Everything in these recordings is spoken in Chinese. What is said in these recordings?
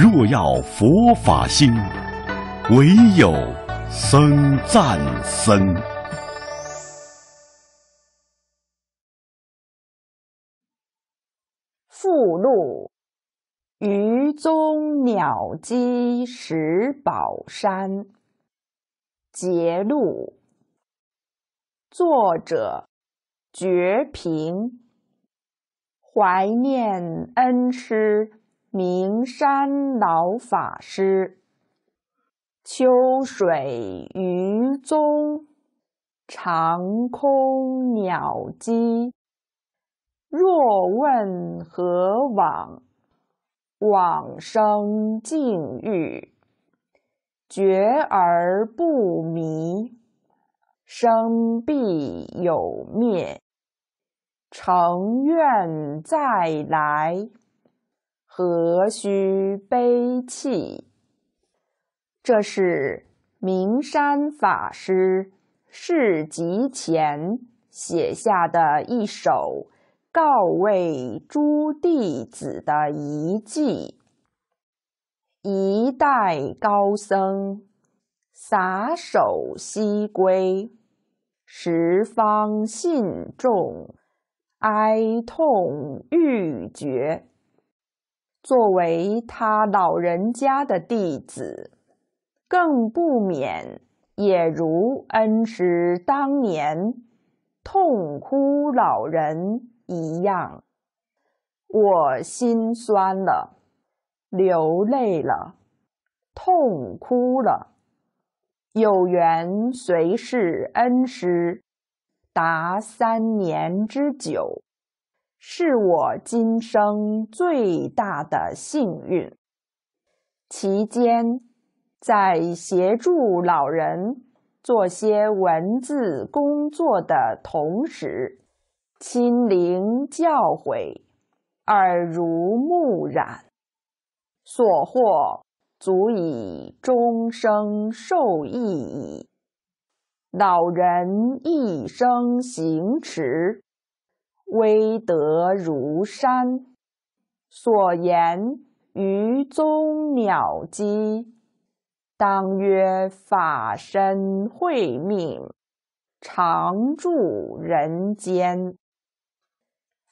若要佛法兴，唯有僧赞僧。附录：《鱼宗鸟矶石宝山》节录。作者：绝平。怀念恩师。名山老法师，秋水鱼踪，长空鸟迹。若问何往？往生净遇，觉而不迷，生必有灭，成愿再来。何须悲泣？这是明山法师世集前写下的一首告慰诸弟子的遗迹。一代高僧撒手西归，十方信众哀痛欲绝。作为他老人家的弟子，更不免也如恩师当年痛哭老人一样，我心酸了，流泪了，痛哭了。有缘随侍恩师达三年之久。是我今生最大的幸运。其间，在协助老人做些文字工作的同时，亲灵教诲，耳濡目染，所获足以终生受益矣。老人一生行持。威德如山，所言于宗鸟鸡，当曰法身慧命，常住人间。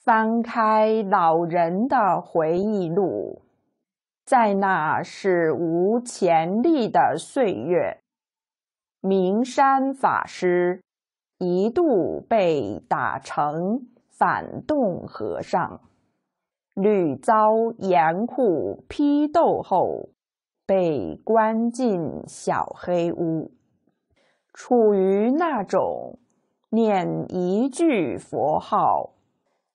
翻开老人的回忆录，在那史无前例的岁月，明山法师一度被打成。反动和尚屡遭严酷批斗后，被关进小黑屋，处于那种念一句佛号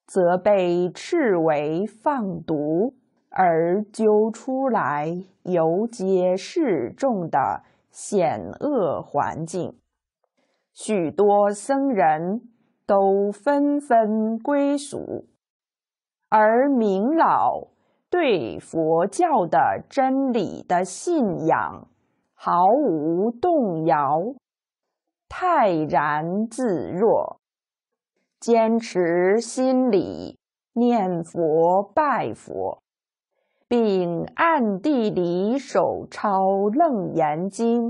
则被斥为放毒，而揪出来游街示众的险恶环境，许多僧人。都纷纷归属，而明老对佛教的真理的信仰毫无动摇，泰然自若，坚持心里念佛拜佛，并暗地里手抄《楞严经》，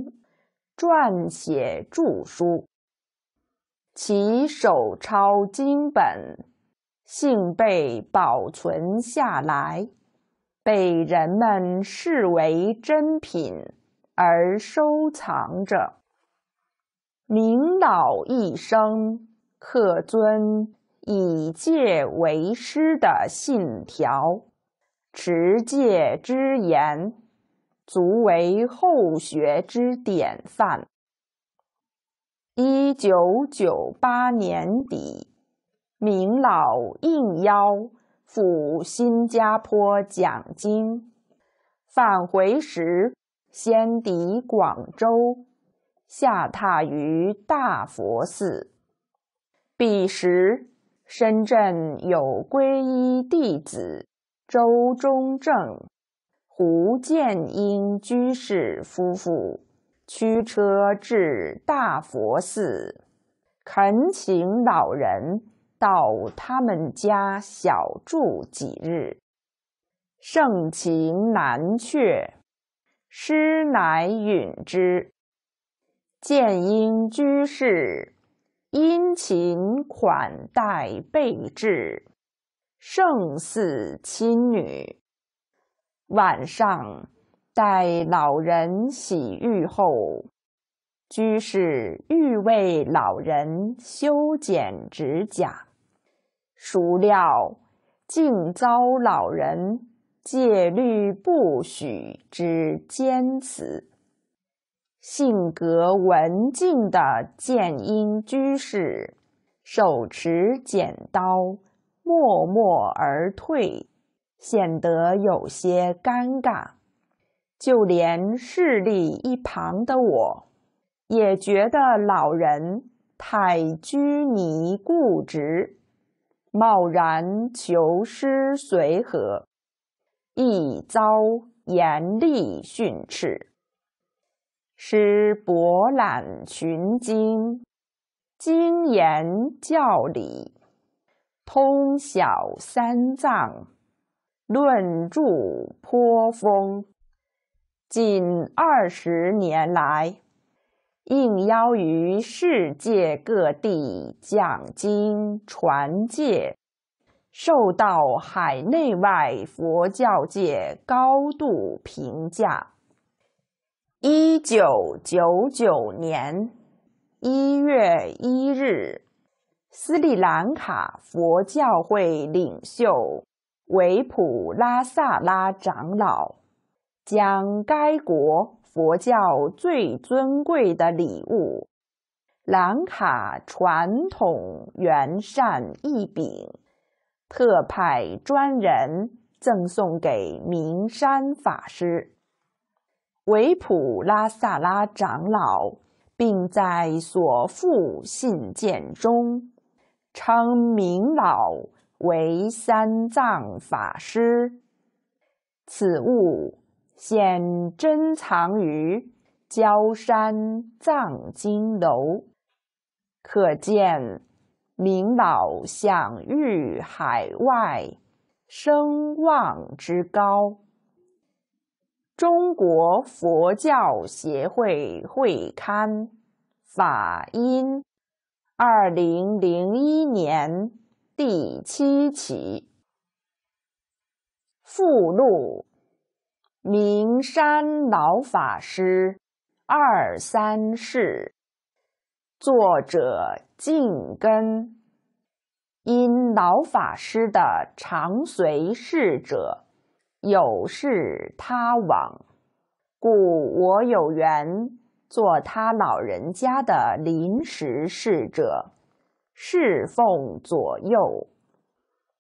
撰写著书。其手抄经本幸被保存下来，被人们视为珍品而收藏着。明老一生恪遵以戒为师的信条，持戒之言，足为后学之典范。一九九八年底，明老应邀赴新加坡讲经，返回时先抵广州，下榻于大佛寺。彼时，深圳有皈依弟子周中正、胡建英居士夫妇。驱车至大佛寺，恳请老人到他们家小住几日。盛情难却，师乃允之。建英居士殷勤款待备至，胜似亲女。晚上。待老人洗浴后，居士欲为老人修剪指甲，孰料竟遭老人戒律不许之坚辞。性格文静的剑英居士手持剪刀，默默而退，显得有些尴尬。就连势力一旁的我，也觉得老人太拘泥固执，贸然求师随和，一遭严厉训斥。师博览群经，精研教理，通晓三藏，论著颇丰。近二十年来，应邀于世界各地讲经传戒，受到海内外佛教界高度评价。一九九九年一月一日，斯里兰卡佛教会领袖维普拉萨拉长老。将该国佛教最尊贵的礼物——兰卡传统圆扇一柄，特派专人赠送给名山法师维普拉萨拉长老，并在所附信件中称明老为三藏法师。此物。现珍藏于焦山藏经楼，可见明宝享誉海外声望之高。中国佛教协会会刊《法音》，二零零一年第七期附录。名山老法师二三事，作者静根。因老法师的常随侍者有事他往，故我有缘做他老人家的临时侍者，侍奉左右，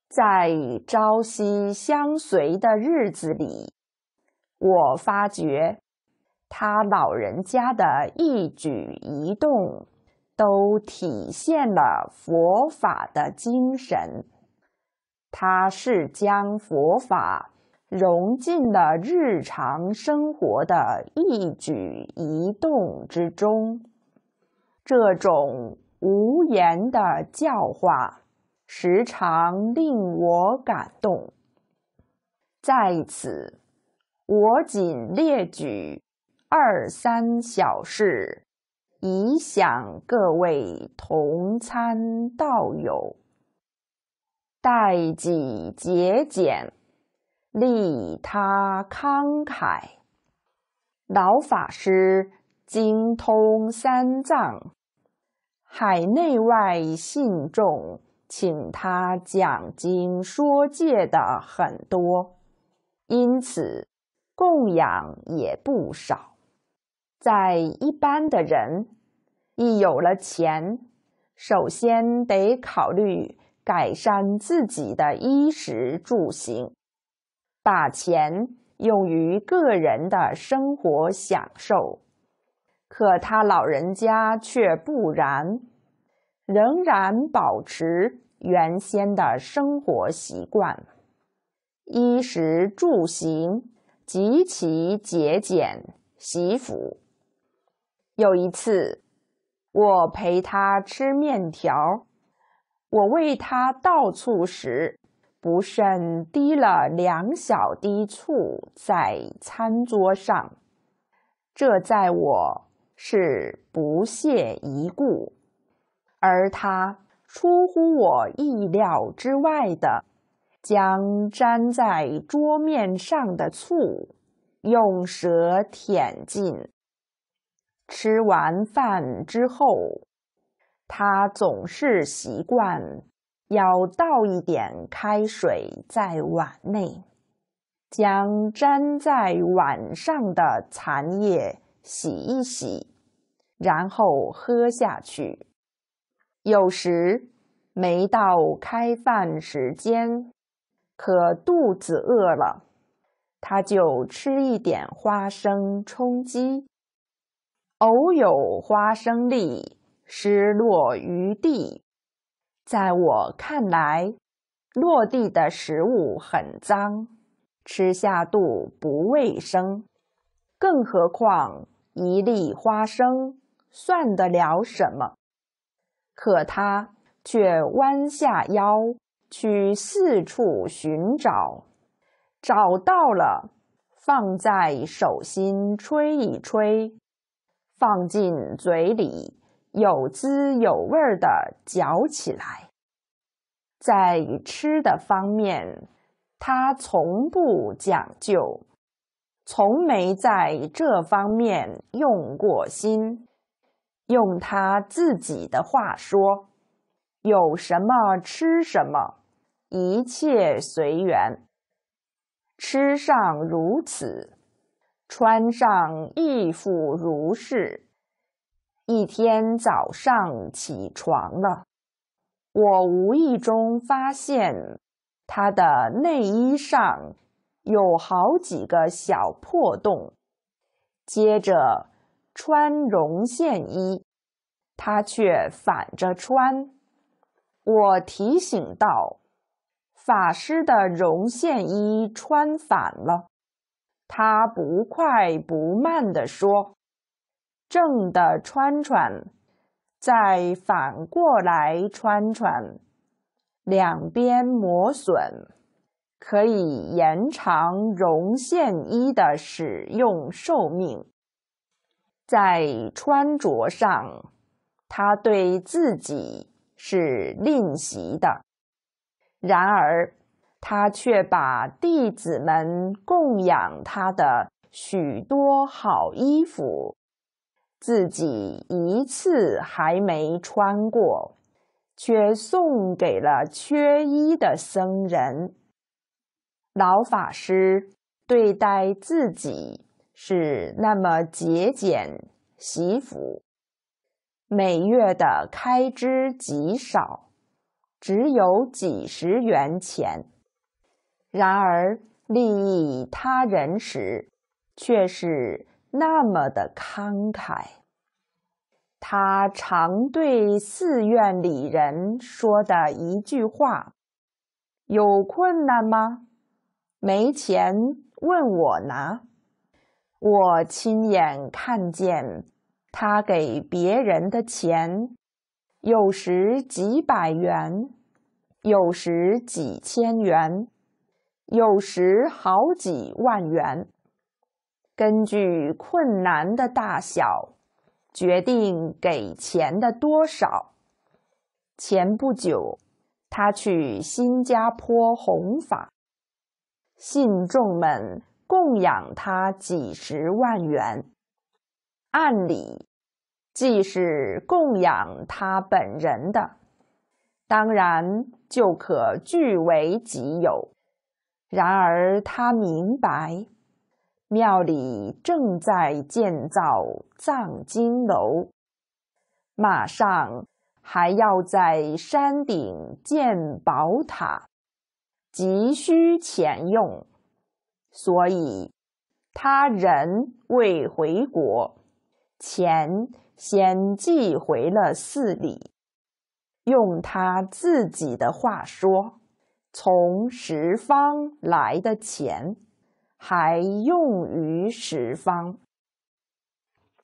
在朝夕相随的日子里。我发觉，他老人家的一举一动，都体现了佛法的精神。他是将佛法融进了日常生活的一举一动之中，这种无言的教化，时常令我感动。在此。我仅列举二三小事，以享各位同参道友。待己节俭，利他慷慨。老法师精通三藏，海内外信众请他讲经说戒的很多，因此。供养也不少，在一般的人，一有了钱，首先得考虑改善自己的衣食住行，把钱用于个人的生活享受。可他老人家却不然，仍然保持原先的生活习惯，衣食住行。极其节俭，惜福。有一次，我陪他吃面条，我为他倒醋时，不慎滴了两小滴醋在餐桌上，这在我是不屑一顾，而他出乎我意料之外的。将粘在桌面上的醋用舌舔尽。吃完饭之后，他总是习惯要倒一点开水在碗内，将粘在碗上的残叶洗一洗，然后喝下去。有时没到开饭时间。可肚子饿了，他就吃一点花生充饥。偶有花生粒失落于地，在我看来，落地的食物很脏，吃下肚不卫生。更何况一粒花生算得了什么？可他却弯下腰。去四处寻找，找到了，放在手心吹一吹，放进嘴里，有滋有味的嚼起来。在吃的方面，他从不讲究，从没在这方面用过心。用他自己的话说：“有什么吃什么。”一切随缘，吃上如此，穿上亦复如是。一天早上起床了，我无意中发现他的内衣上有好几个小破洞。接着穿绒线衣，他却反着穿。我提醒道。法师的绒线衣穿反了，他不快不慢地说：“正的穿穿，再反过来穿穿，两边磨损，可以延长绒线衣的使用寿命。在穿着上，他对自己是吝惜的。”然而，他却把弟子们供养他的许多好衣服，自己一次还没穿过，却送给了缺衣的僧人。老法师对待自己是那么节俭惜福，每月的开支极少。只有几十元钱，然而利益他人时，却是那么的慷慨。他常对寺院里人说的一句话：“有困难吗？没钱问我拿。”我亲眼看见他给别人的钱。有时几百元，有时几千元，有时好几万元。根据困难的大小，决定给钱的多少。前不久，他去新加坡弘法，信众们供养他几十万元，按理。既是供养他本人的，当然就可据为己有。然而他明白，庙里正在建造藏经楼，马上还要在山顶建宝塔，急需钱用，所以他人未回国，钱。先寄回了寺里。用他自己的话说：“从十方来的钱，还用于十方。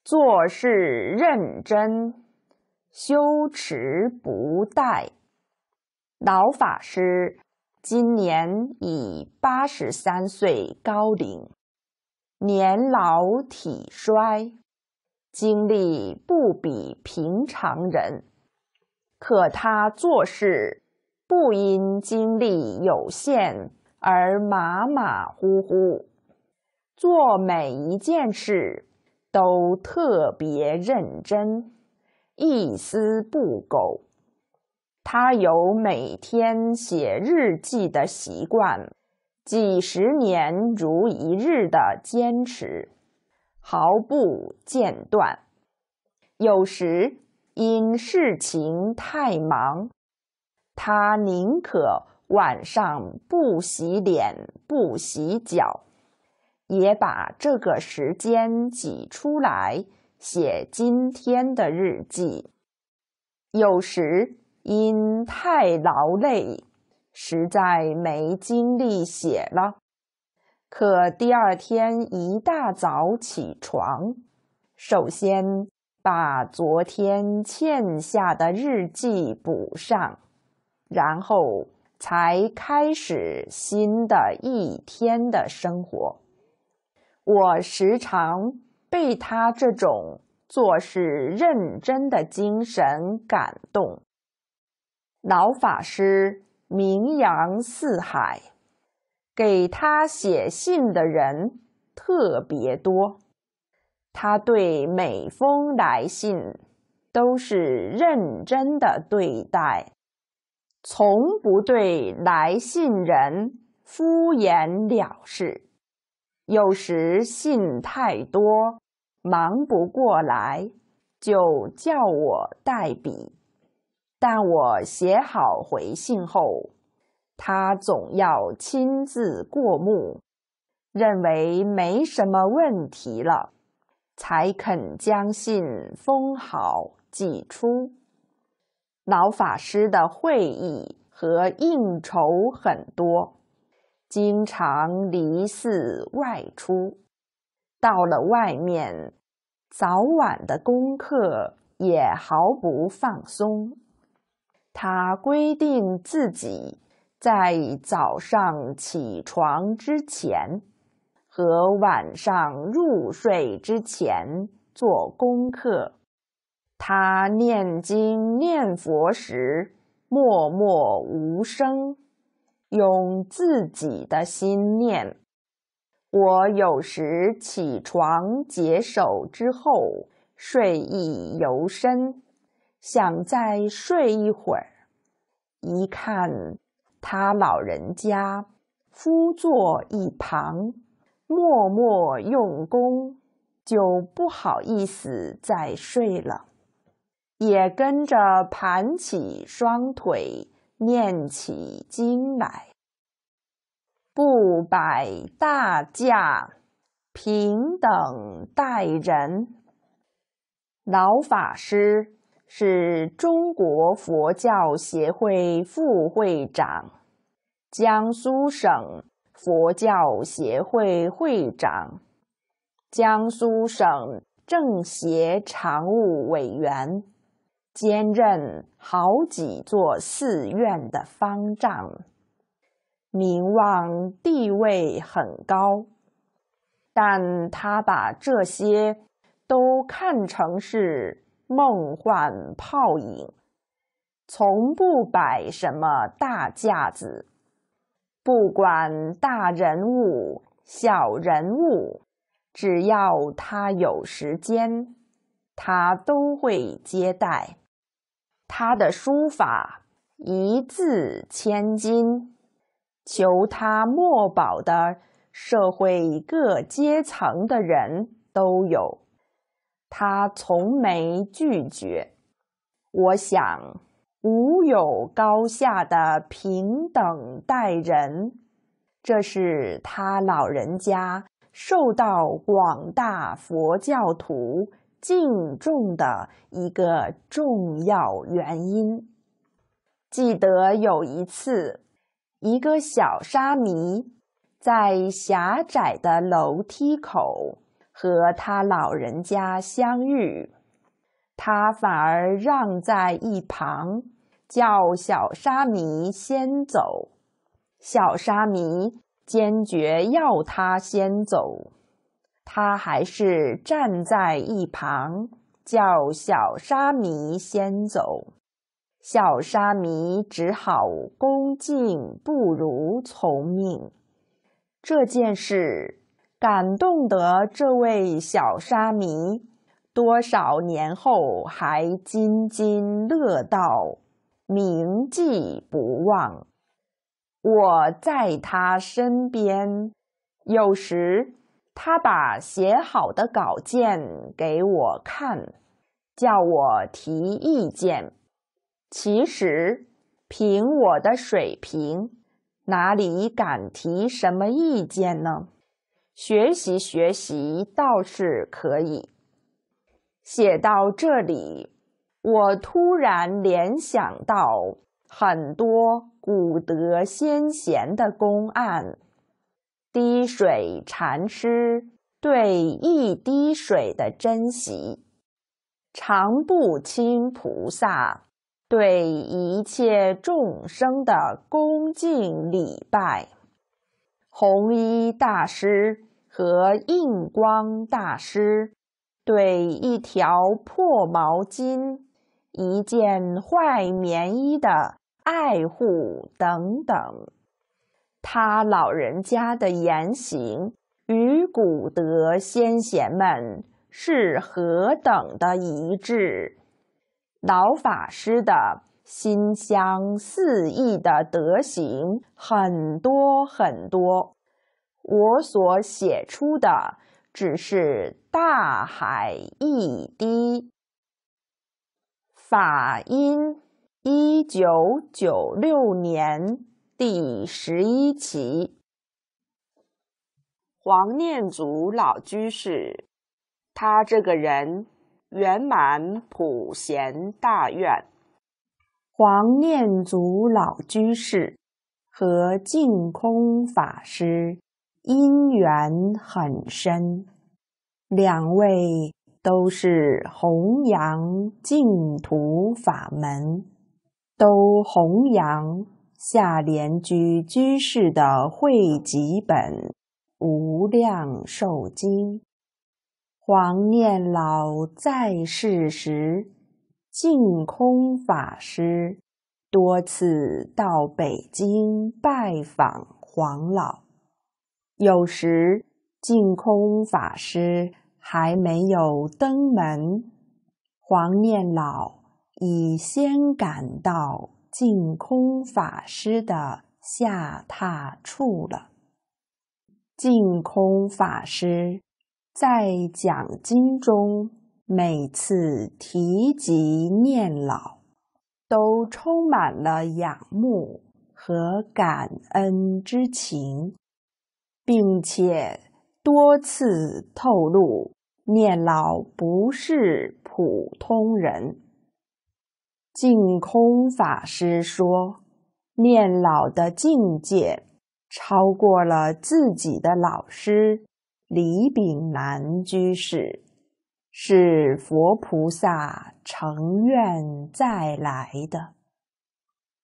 做事认真，修持不怠。老法师今年已八十三岁高龄，年老体衰。”精力不比平常人，可他做事不因精力有限而马马虎虎，做每一件事都特别认真，一丝不苟。他有每天写日记的习惯，几十年如一日的坚持。毫不间断。有时因事情太忙，他宁可晚上不洗脸、不洗脚，也把这个时间挤出来写今天的日记。有时因太劳累，实在没精力写了。可第二天一大早起床，首先把昨天欠下的日记补上，然后才开始新的一天的生活。我时常被他这种做事认真的精神感动。老法师名扬四海。给他写信的人特别多，他对每封来信都是认真的对待，从不对来信人敷衍了事。有时信太多，忙不过来，就叫我代笔。但我写好回信后。他总要亲自过目，认为没什么问题了，才肯将信封好寄出。老法师的会议和应酬很多，经常离寺外出。到了外面，早晚的功课也毫不放松。他规定自己。在早上起床之前和晚上入睡之前做功课。他念经念佛时默默无声，用自己的心念。我有时起床解手之后，睡意尤深，想再睡一会儿，一看。他老人家，夫坐一旁，默默用功，就不好意思再睡了，也跟着盘起双腿，念起经来。不摆大架，平等待人。老法师是中国佛教协会副会长。江苏省佛教协会会长、江苏省政协常务委员，兼任好几座寺院的方丈，名望地位很高，但他把这些都看成是梦幻泡影，从不摆什么大架子。不管大人物、小人物，只要他有时间，他都会接待。他的书法一字千金，求他墨宝的社会各阶层的人都有，他从没拒绝。我想。无有高下的平等待人，这是他老人家受到广大佛教徒敬重的一个重要原因。记得有一次，一个小沙弥在狭窄的楼梯口和他老人家相遇，他反而让在一旁。叫小沙弥先走，小沙弥坚决要他先走，他还是站在一旁叫小沙弥先走，小沙弥只好恭敬不如从命。这件事感动得这位小沙弥，多少年后还津津乐道。铭记不忘，我在他身边。有时他把写好的稿件给我看，叫我提意见。其实凭我的水平，哪里敢提什么意见呢？学习学习倒是可以。写到这里。我突然联想到很多古德先贤的公案：滴水禅师对一滴水的珍惜，长不亲菩萨对一切众生的恭敬礼拜，红衣大师和印光大师对一条破毛巾。一件坏棉衣的爱护等等，他老人家的言行与古德先贤们是何等的一致！老法师的心香四溢的德行很多很多，我所写出的只是大海一滴。法音一九九六年第十一期。黄念祖老居士，他这个人圆满普贤大愿。黄念祖老居士和净空法师因缘很深，两位。都是弘扬净土法门，都弘扬下莲居居士的汇集本《无量寿经》。黄念老在世时，净空法师多次到北京拜访黄老，有时净空法师。还没有登门，黄念老已先赶到净空法师的下榻处了。净空法师在讲经中每次提及念老，都充满了仰慕和感恩之情，并且多次透露。念老不是普通人。净空法师说，念老的境界超过了自己的老师李炳南居士，是佛菩萨成愿再来的。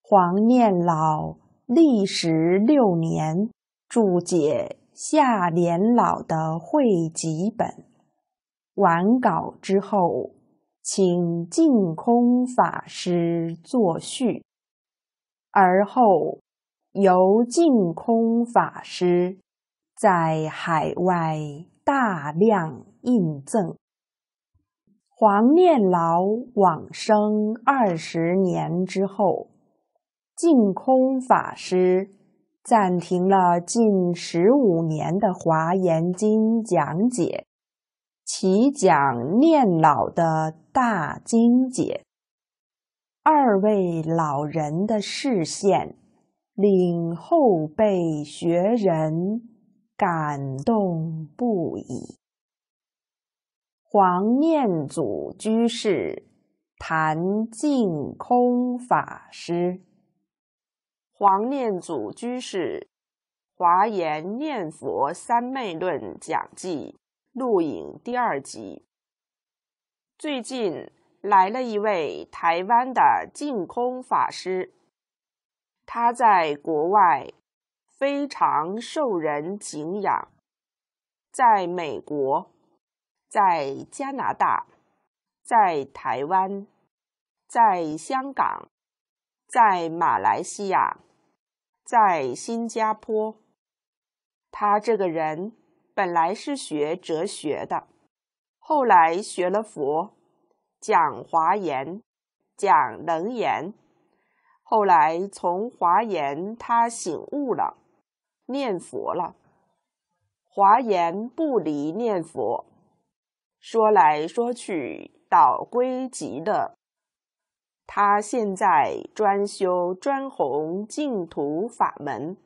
黄念老历时六年注解下莲老的汇集本。完稿之后，请净空法师作序，而后由净空法师在海外大量印赠。黄念老往生二十年之后，净空法师暂停了近十五年的《华严经》讲解。其讲念老的大经解，二位老人的视线，令后辈学人感动不已。黄念祖居士谈净空法师，黄念祖居士《华严念佛三昧论》讲记。录影第二集。最近来了一位台湾的净空法师，他在国外非常受人敬仰，在美国、在加拿大、在台湾、在香港、在马来西亚、在新加坡，他这个人。本来是学哲学的，后来学了佛，讲华严，讲楞严，后来从华严他醒悟了，念佛了，华严不离念佛，说来说去倒归极的，他现在专修专弘净土法门，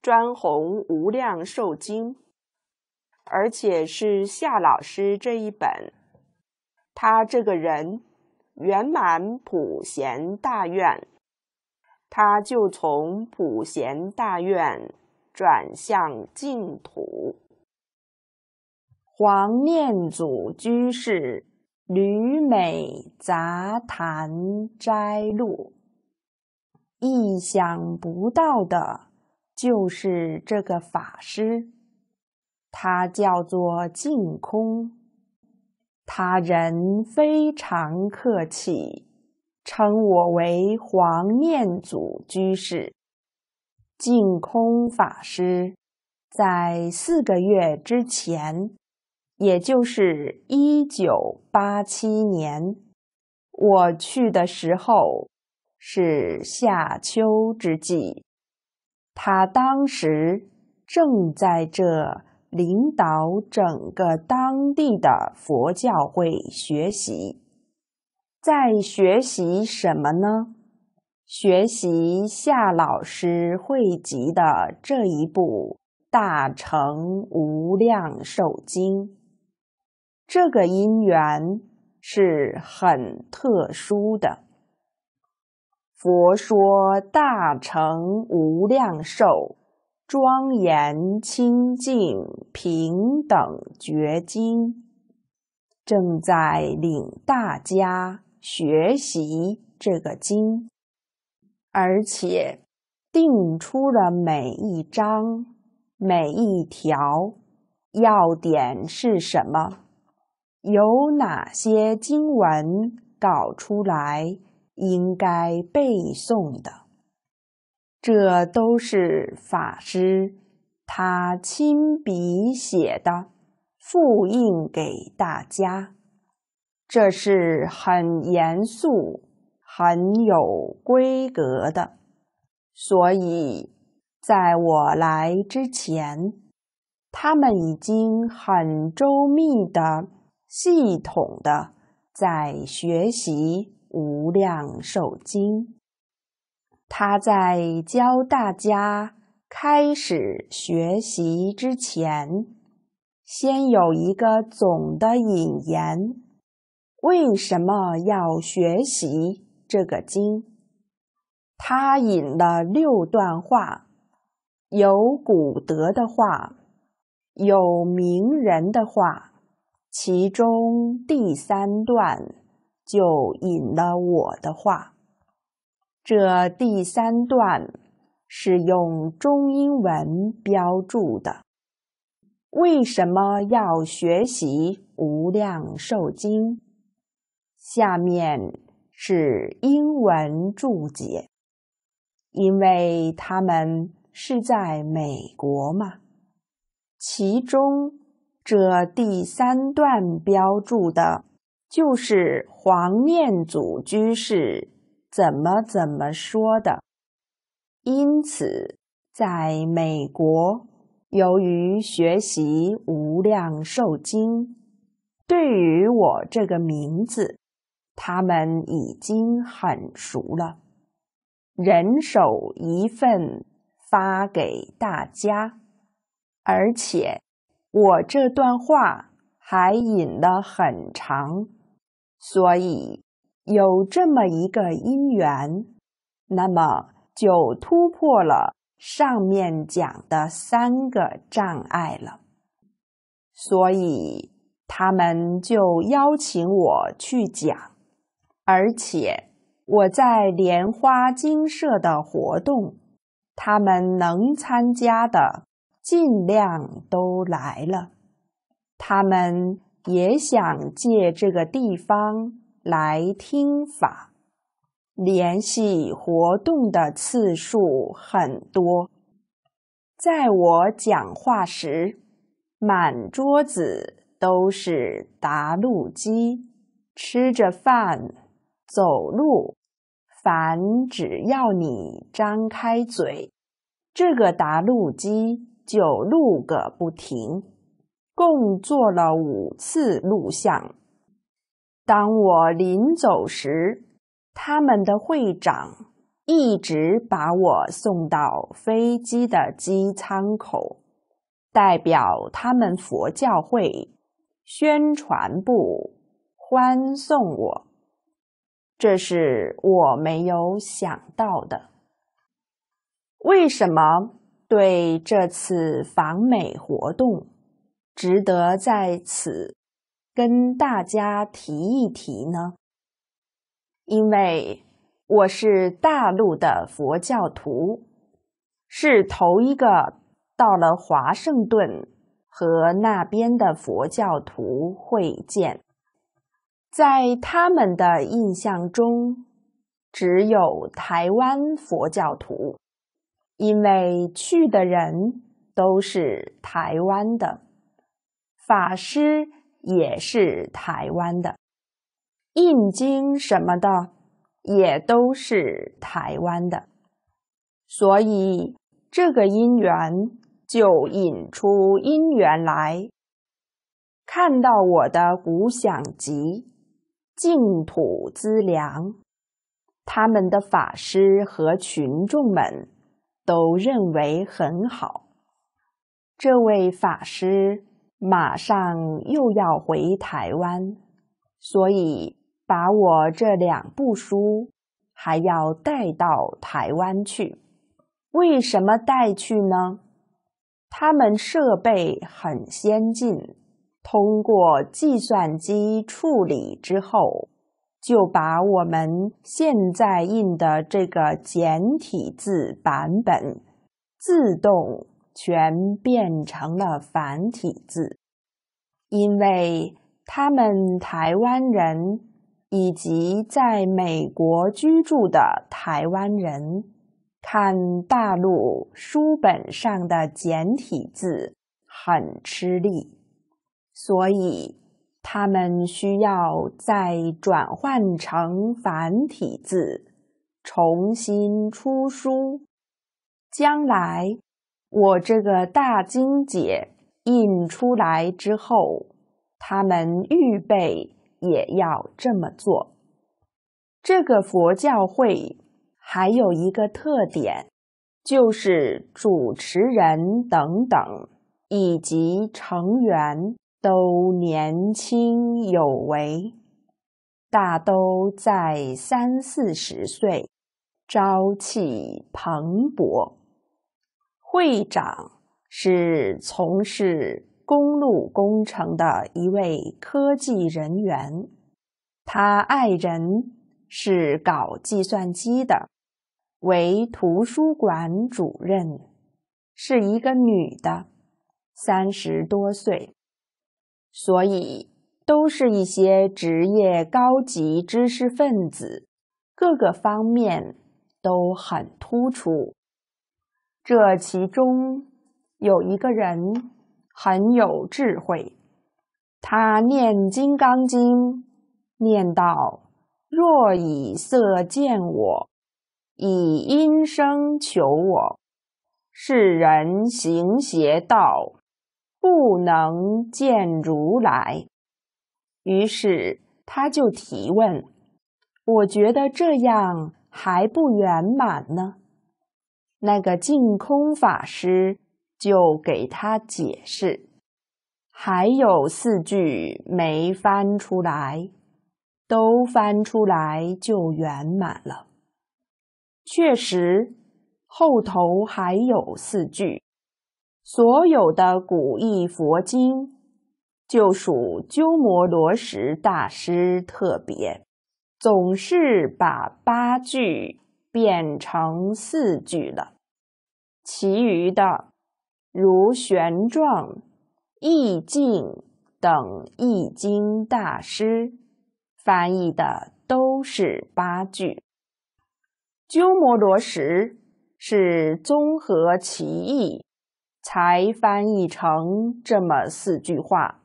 专弘无量寿经。而且是夏老师这一本，他这个人圆满普贤大愿，他就从普贤大愿转向净土。黄念祖居士《吕美杂谈摘录》，意想不到的，就是这个法师。他叫做净空，他人非常客气，称我为黄念祖居士。净空法师在四个月之前，也就是一九八七年，我去的时候是夏秋之际，他当时正在这。领导整个当地的佛教会学习，在学习什么呢？学习夏老师汇集的这一部《大乘无量寿经》，这个因缘是很特殊的。佛说大乘无量寿。庄严清净平等觉经，正在领大家学习这个经，而且定出了每一章、每一条要点是什么，有哪些经文搞出来应该背诵的。这都是法师他亲笔写的，复印给大家。这是很严肃、很有规格的，所以在我来之前，他们已经很周密的、系统的在学习《无量寿经》。他在教大家开始学习之前，先有一个总的引言。为什么要学习这个经？他引了六段话，有古德的话，有名人的话，其中第三段就引了我的话。这第三段是用中英文标注的。为什么要学习《无量寿经》？下面是英文注解，因为他们是在美国嘛。其中，这第三段标注的就是黄念祖居士。怎么怎么说的？因此，在美国，由于学习《无量寿经》，对于我这个名字，他们已经很熟了，人手一份发给大家，而且我这段话还引了很长，所以。有这么一个因缘，那么就突破了上面讲的三个障碍了。所以他们就邀请我去讲，而且我在莲花精舍的活动，他们能参加的尽量都来了，他们也想借这个地方。来听法，联系活动的次数很多。在我讲话时，满桌子都是达路机，吃着饭，走路，凡只要你张开嘴，这个达路机就录个不停，共做了五次录像。当我临走时，他们的会长一直把我送到飞机的机舱口，代表他们佛教会宣传部欢送我。这是我没有想到的。为什么对这次访美活动值得在此？跟大家提一提呢，因为我是大陆的佛教徒，是头一个到了华盛顿和那边的佛教徒会见，在他们的印象中，只有台湾佛教徒，因为去的人都是台湾的法师。也是台湾的，印经什么的也都是台湾的，所以这个因缘就引出因缘来。看到我的《古想集净土资粮》，他们的法师和群众们都认为很好。这位法师。马上又要回台湾，所以把我这两部书还要带到台湾去。为什么带去呢？他们设备很先进，通过计算机处理之后，就把我们现在印的这个简体字版本自动。全变成了繁体字，因为他们台湾人以及在美国居住的台湾人看大陆书本上的简体字很吃力，所以他们需要再转换成繁体字，重新出书，将来。我这个大金姐印出来之后，他们预备也要这么做。这个佛教会还有一个特点，就是主持人等等以及成员都年轻有为，大都在三四十岁，朝气蓬勃。会长是从事公路工程的一位科技人员，他爱人是搞计算机的，为图书馆主任，是一个女的，三十多岁，所以都是一些职业高级知识分子，各个方面都很突出。这其中有一个人很有智慧，他念《金刚经》，念到：“若以色见我，以音声求我，是人行邪道，不能见如来。”于是他就提问：“我觉得这样还不圆满呢。”那个净空法师就给他解释，还有四句没翻出来，都翻出来就圆满了。确实，后头还有四句。所有的古意佛经，就属鸠摩罗什大师特别，总是把八句。变成四句了，其余的如玄奘、易静等易经大师翻译的都是八句。鸠摩罗什是综合其意才翻译成这么四句话，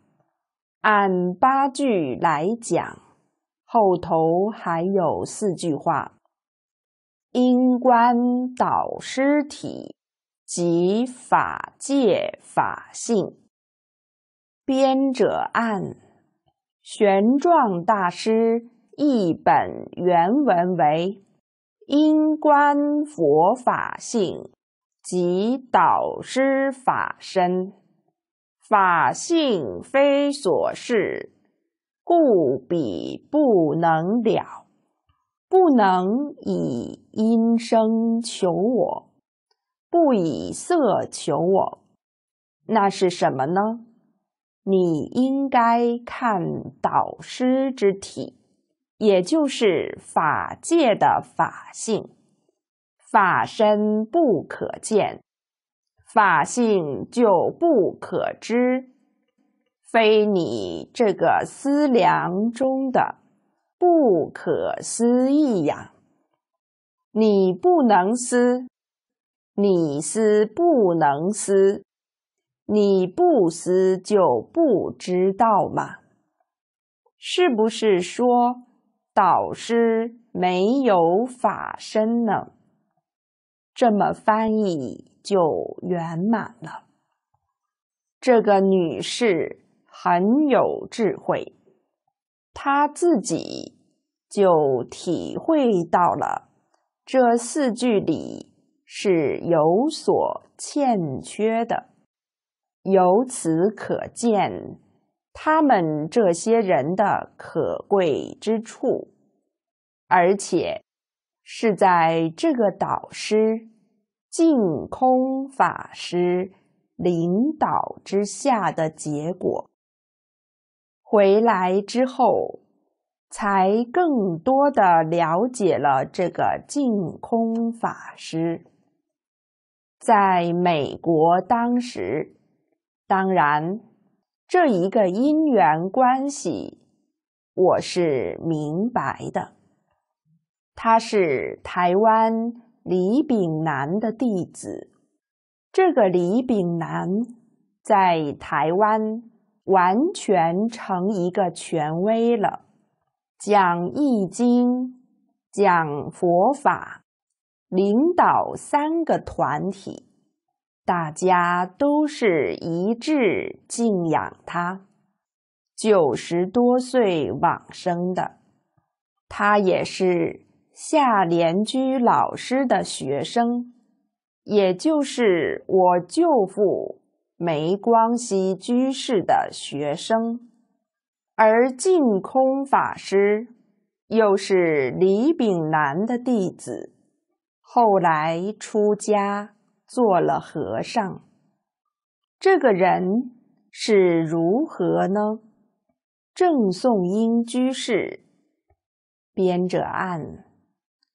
按八句来讲，后头还有四句话。因观导师体，即法界法性。编者按：玄奘大师译本原文为“因观佛法性，即导师法身。法性非所事，故彼不能了，不能以。”因声求我，不以色求我，那是什么呢？你应该看导师之体，也就是法界的法性，法身不可见，法性就不可知，非你这个思量中的不可思议呀。你不能思，你思不能思，你不思就不知道嘛？是不是说导师没有法身呢？这么翻译就圆满了。这个女士很有智慧，她自己就体会到了。这四句里是有所欠缺的，由此可见，他们这些人的可贵之处，而且是在这个导师净空法师领导之下的结果。回来之后。才更多的了解了这个净空法师在美国当时，当然这一个因缘关系，我是明白的。他是台湾李炳南的弟子，这个李炳南在台湾完全成一个权威了。讲《易经》，讲佛法，领导三个团体，大家都是一致敬仰他。九十多岁往生的，他也是夏莲居老师的学生，也就是我舅父梅光熙居士的学生。而净空法师又是李炳南的弟子，后来出家做了和尚。这个人是如何呢？郑颂英居士，编者按：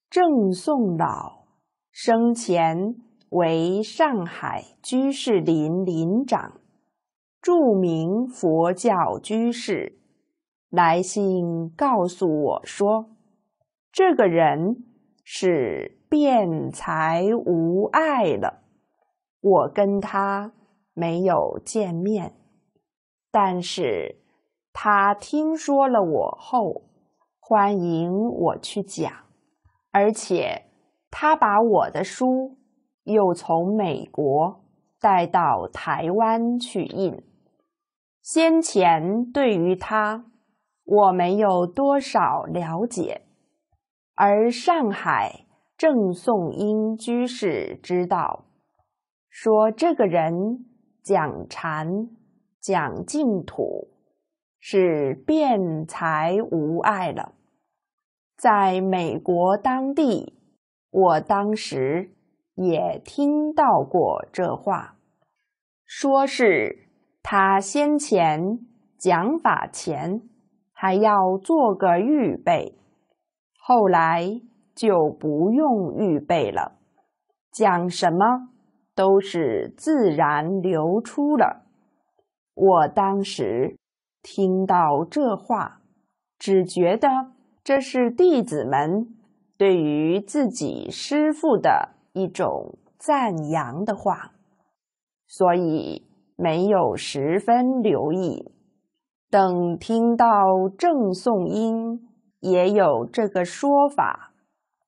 郑颂老生前为上海居士林林长，著名佛教居士。来信告诉我说，这个人是变财无爱了。我跟他没有见面，但是他听说了我后，欢迎我去讲，而且他把我的书又从美国带到台湾去印。先前对于他。我没有多少了解，而上海郑颂英居士知道，说这个人讲禅讲净土是变财无碍了。在美国当地，我当时也听到过这话，说是他先前讲法前。还要做个预备，后来就不用预备了。讲什么都是自然流出了。我当时听到这话，只觉得这是弟子们对于自己师父的一种赞扬的话，所以没有十分留意。等听到正颂音，也有这个说法，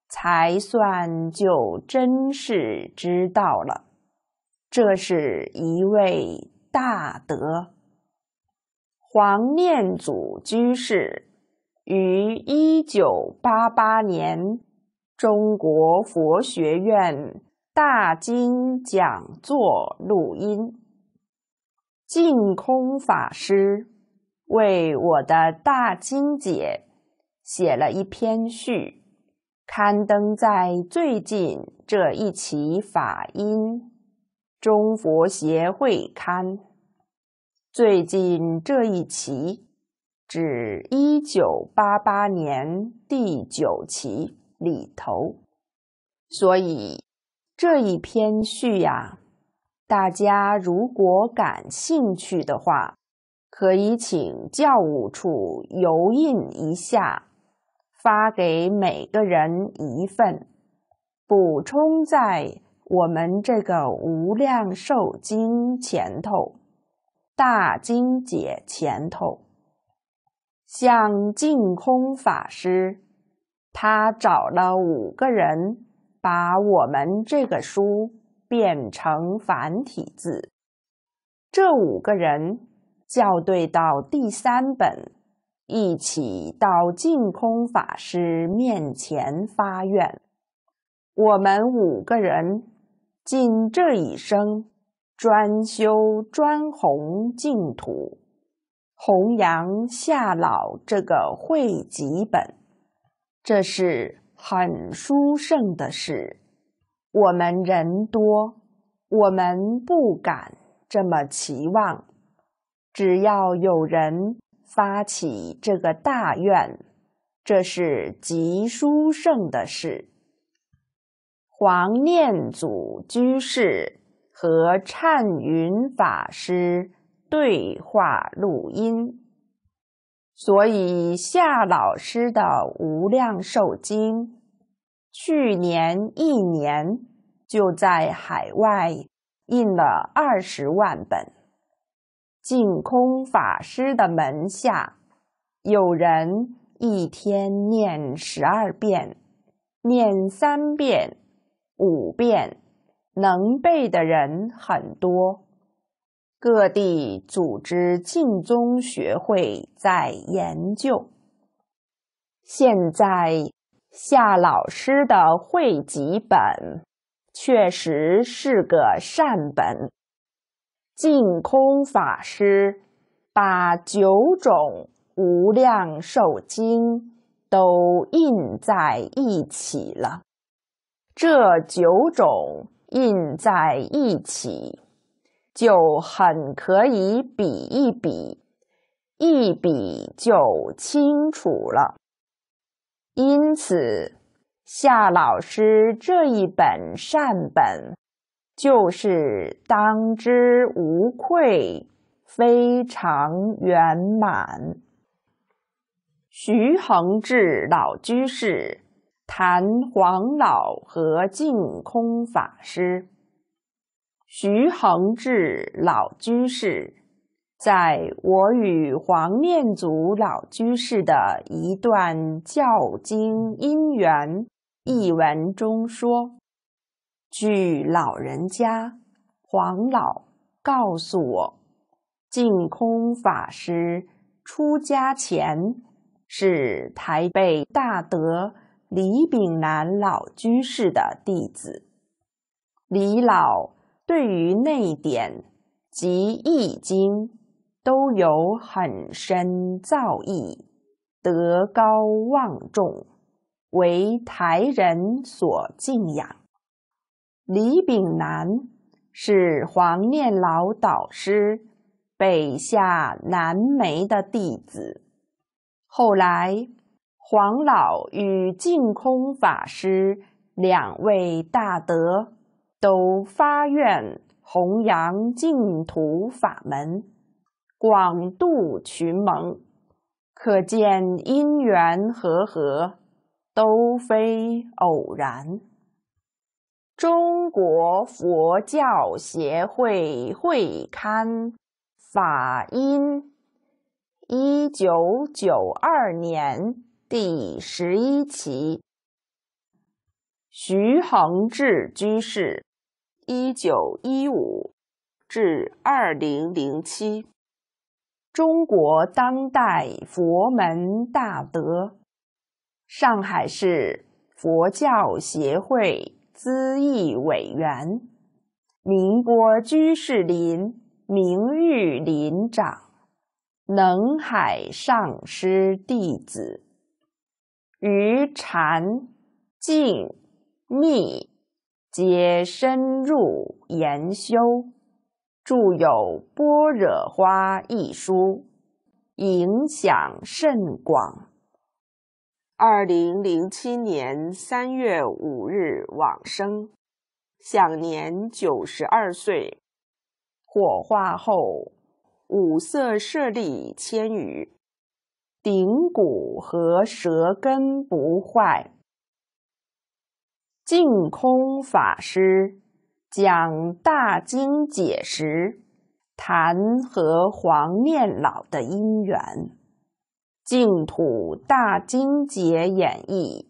才算就真是知道了。这是一位大德，黄念祖居士于一九八八年中国佛学院大经讲座录音，净空法师。为我的大金姐写了一篇序，刊登在最近这一期《法音》中佛协会刊。最近这一期指一九八八年第九期里头，所以这一篇序呀，大家如果感兴趣的话。可以请教务处油印一下，发给每个人一份，补充在我们这个《无量寿经》前头，《大经解》前头。像净空法师，他找了五个人，把我们这个书变成繁体字。这五个人。校对到第三本，一起到净空法师面前发愿。我们五个人，尽这一生专修专弘净土，弘扬夏老这个汇集本，这是很殊胜的事。我们人多，我们不敢这么期望。只要有人发起这个大愿，这是极殊胜的事。黄念祖居士和忏云法师对话录音，所以夏老师的《无量寿经》，去年一年就在海外印了二十万本。净空法师的门下，有人一天念十二遍、念三遍、五遍，能背的人很多。各地组织净宗学会在研究。现在夏老师的汇集本，确实是个善本。净空法师把九种无量寿经都印在一起了，这九种印在一起就很可以比一比，一比就清楚了。因此，夏老师这一本善本。就是当之无愧，非常圆满。徐恒志老居士谈黄老和净空法师。徐恒志老居士在我与黄念祖老居士的一段《教经因缘》一文中说。据老人家黄老告诉我，净空法师出家前是台北大德李炳南老居士的弟子。李老对于内典及易经都有很深造诣，德高望重，为台人所敬仰。李炳南是黄念老导师北下南梅的弟子，后来黄老与净空法师两位大德都发愿弘扬净土法门，广度群盟，可见因缘和合都非偶然。中国佛教协会会刊《法音》，一九九二年第十一期。徐恒志居士，一九一五至二零零七，中国当代佛门大德，上海市佛教协会。资义委员，宁波居士林名誉林长，能海上师弟子，于禅、静、密皆深入研修，著有《般若花》一书，影响甚广。二零零七年三月五日往生，享年九十二岁。火化后，五色舍利千余，顶骨和舌根不坏。净空法师讲大经解时，谈和黄念老的因缘。净土大经解演义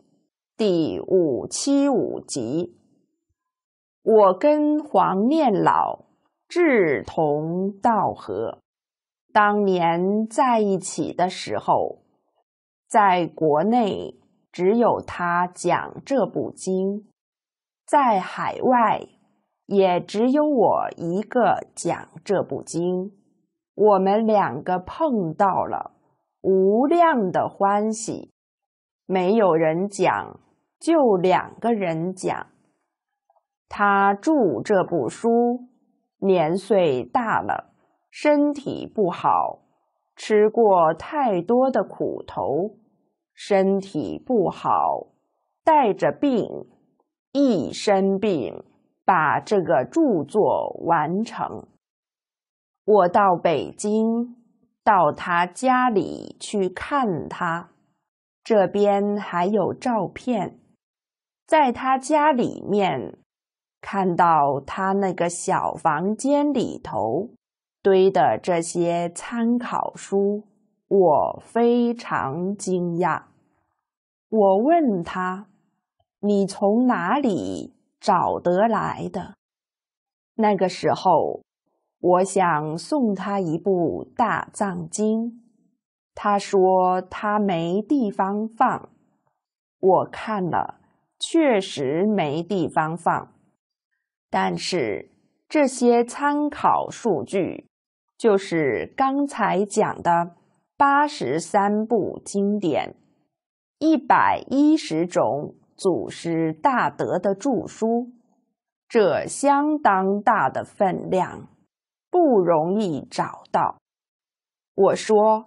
第五七五集。我跟黄念老志同道合，当年在一起的时候，在国内只有他讲这部经，在海外也只有我一个讲这部经。我们两个碰到了。无量的欢喜，没有人讲，就两个人讲。他著这部书，年岁大了，身体不好，吃过太多的苦头，身体不好，带着病，一身病，把这个著作完成。我到北京。到他家里去看他，这边还有照片。在他家里面，看到他那个小房间里头堆的这些参考书，我非常惊讶。我问他：“你从哪里找得来的？”那个时候。我想送他一部《大藏经》，他说他没地方放。我看了，确实没地方放。但是这些参考数据，就是刚才讲的八十三部经典、一百一十种祖师大德的著书，这相当大的分量。不容易找到。我说，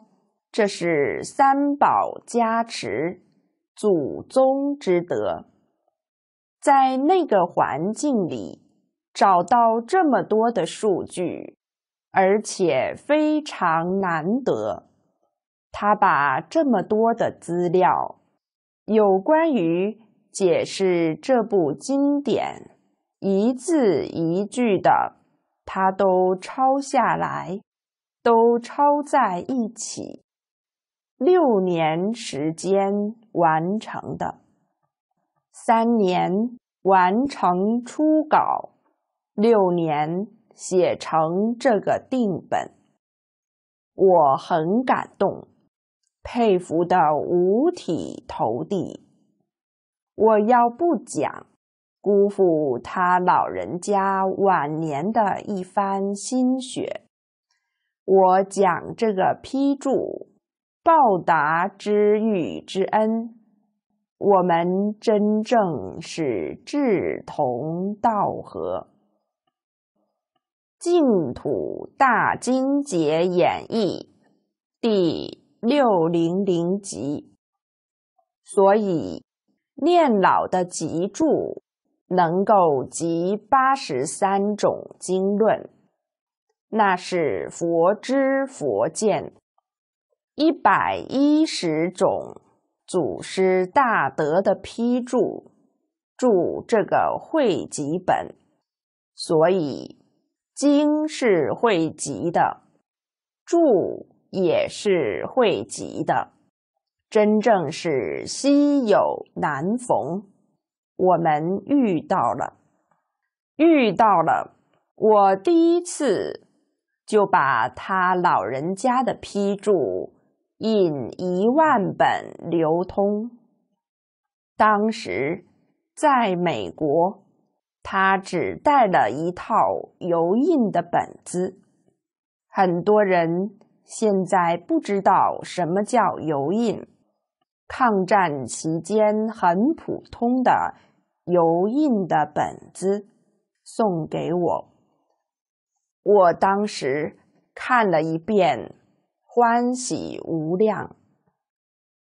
这是三宝加持，祖宗之德，在那个环境里找到这么多的数据，而且非常难得。他把这么多的资料，有关于解释这部经典，一字一句的。他都抄下来，都抄在一起，六年时间完成的。三年完成初稿，六年写成这个定本，我很感动，佩服的五体投地。我要不讲。辜负他老人家晚年的一番心血，我讲这个批注，报答知遇之恩，我们真正是志同道合。净土大经解演义第六零零集，所以念老的集注。能够集八十三种经论，那是佛之佛见，一百一十种祖师大德的批注注这个汇集本，所以经是汇集的，注也是汇集的，真正是稀有难逢。我们遇到了，遇到了，我第一次就把他老人家的批注印一万本流通。当时在美国，他只带了一套油印的本子。很多人现在不知道什么叫油印，抗战期间很普通的。油印的本子送给我，我当时看了一遍，欢喜无量。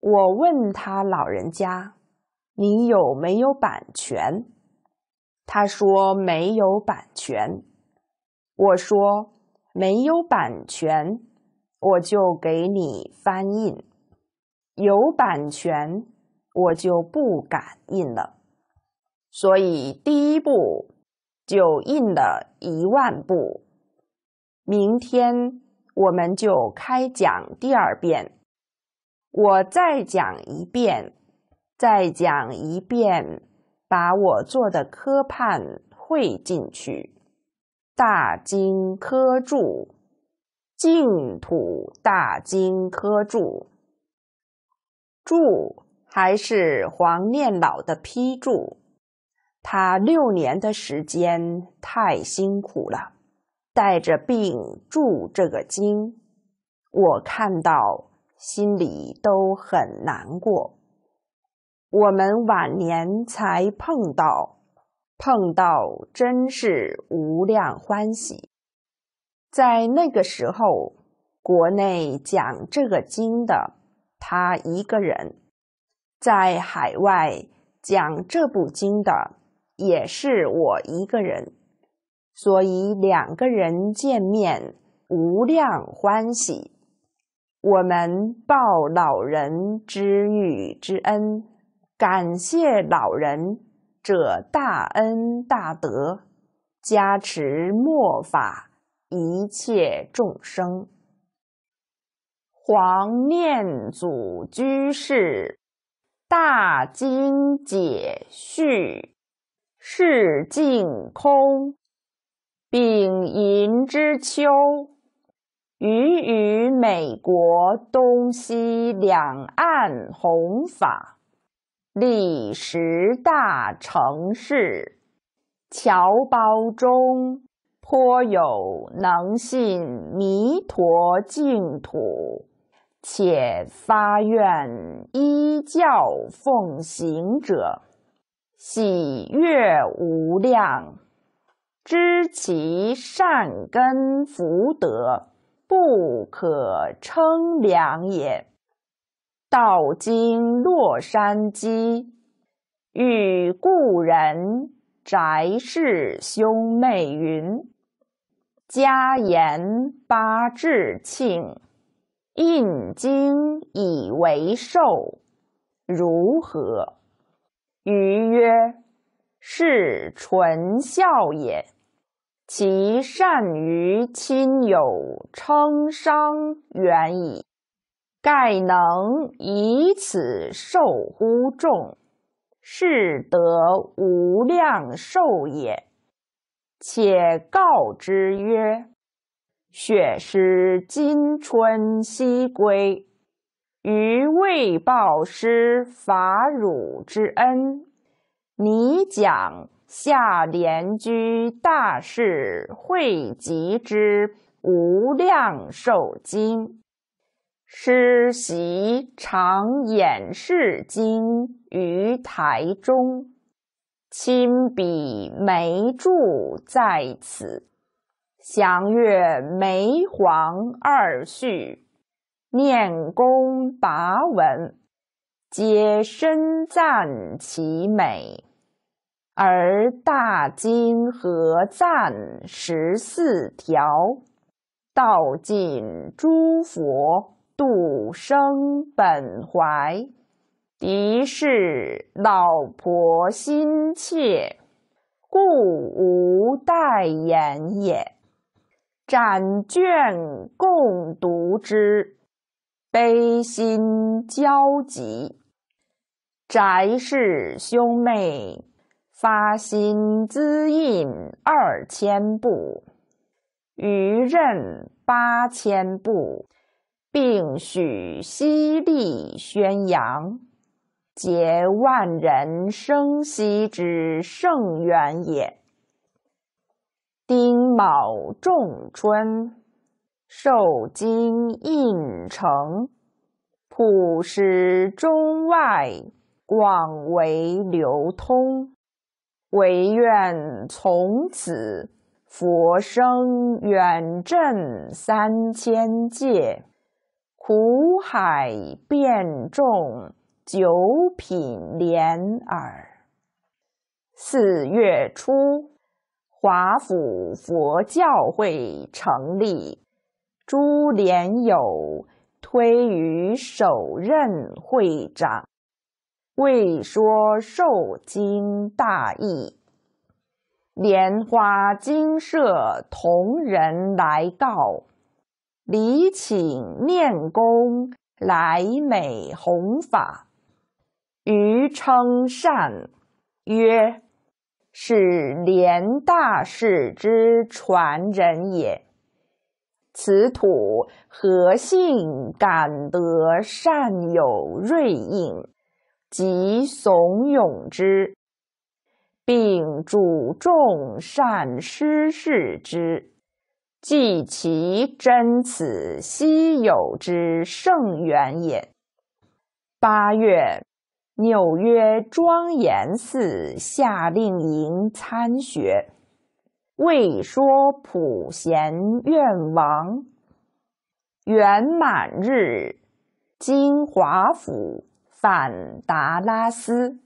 我问他老人家：“你有没有版权？”他说：“没有版权。”我说：“没有版权，我就给你翻印；有版权，我就不敢印了。”所以第一步就印了一万部，明天我们就开讲第二遍。我再讲一遍，再讲一遍，把我做的科判汇进去，《大经科注》《净土大经科注》，注还是黄念老的批注。他六年的时间太辛苦了，带着病住这个经，我看到心里都很难过。我们晚年才碰到，碰到真是无量欢喜。在那个时候，国内讲这个经的他一个人，在海外讲这部经的。也是我一个人，所以两个人见面无量欢喜。我们报老人知遇之恩，感谢老人这大恩大德，加持末法一切众生。黄念祖居士大经解序。是净空，丙寅之秋，与与美国东西两岸弘法，历十大城市，侨胞中颇有能信弥陀净土，且发愿依教奉行者。喜悦无量，知其善根福德不可称量也。到今洛杉矶，与故人翟氏兄妹云，家言八至庆，印经以为寿，如何？余曰：“是纯孝也，其善于亲友称商远矣。盖能以此受乎众，是得无量寿也。且告之曰：‘雪失今春西归。’”余未报师伐汝之恩，拟讲下联居大事汇集之无量寿经，师习常演示经于台中，亲笔眉注在此，详阅梅黄二序。念功拔文，皆深赞其美，而大经何赞十四条？道尽诸佛度生本怀，敌是老婆心切，故无代言也。展卷共读之。悲心交集，宅氏兄妹发心资印二千部，余任八千部，并许西利宣扬，结万人生息之圣缘也。丁卯仲春。受经印成，普施中外，广为流通。唯愿从此，佛声远震三千界，苦海遍种九品莲耳。四月初，华府佛教会成立。朱莲友推于首任会长，未说受经大义。莲花精舍同人来告，礼请念功来美弘法。余称善，曰：“是莲大士之传人也。”此土何幸感得善有锐应，即怂恿之，并主众善施事之，即其真此稀有之圣源也。八月，纽约庄严寺夏令营参学。未说普贤愿王，圆满日，金华府返达拉斯，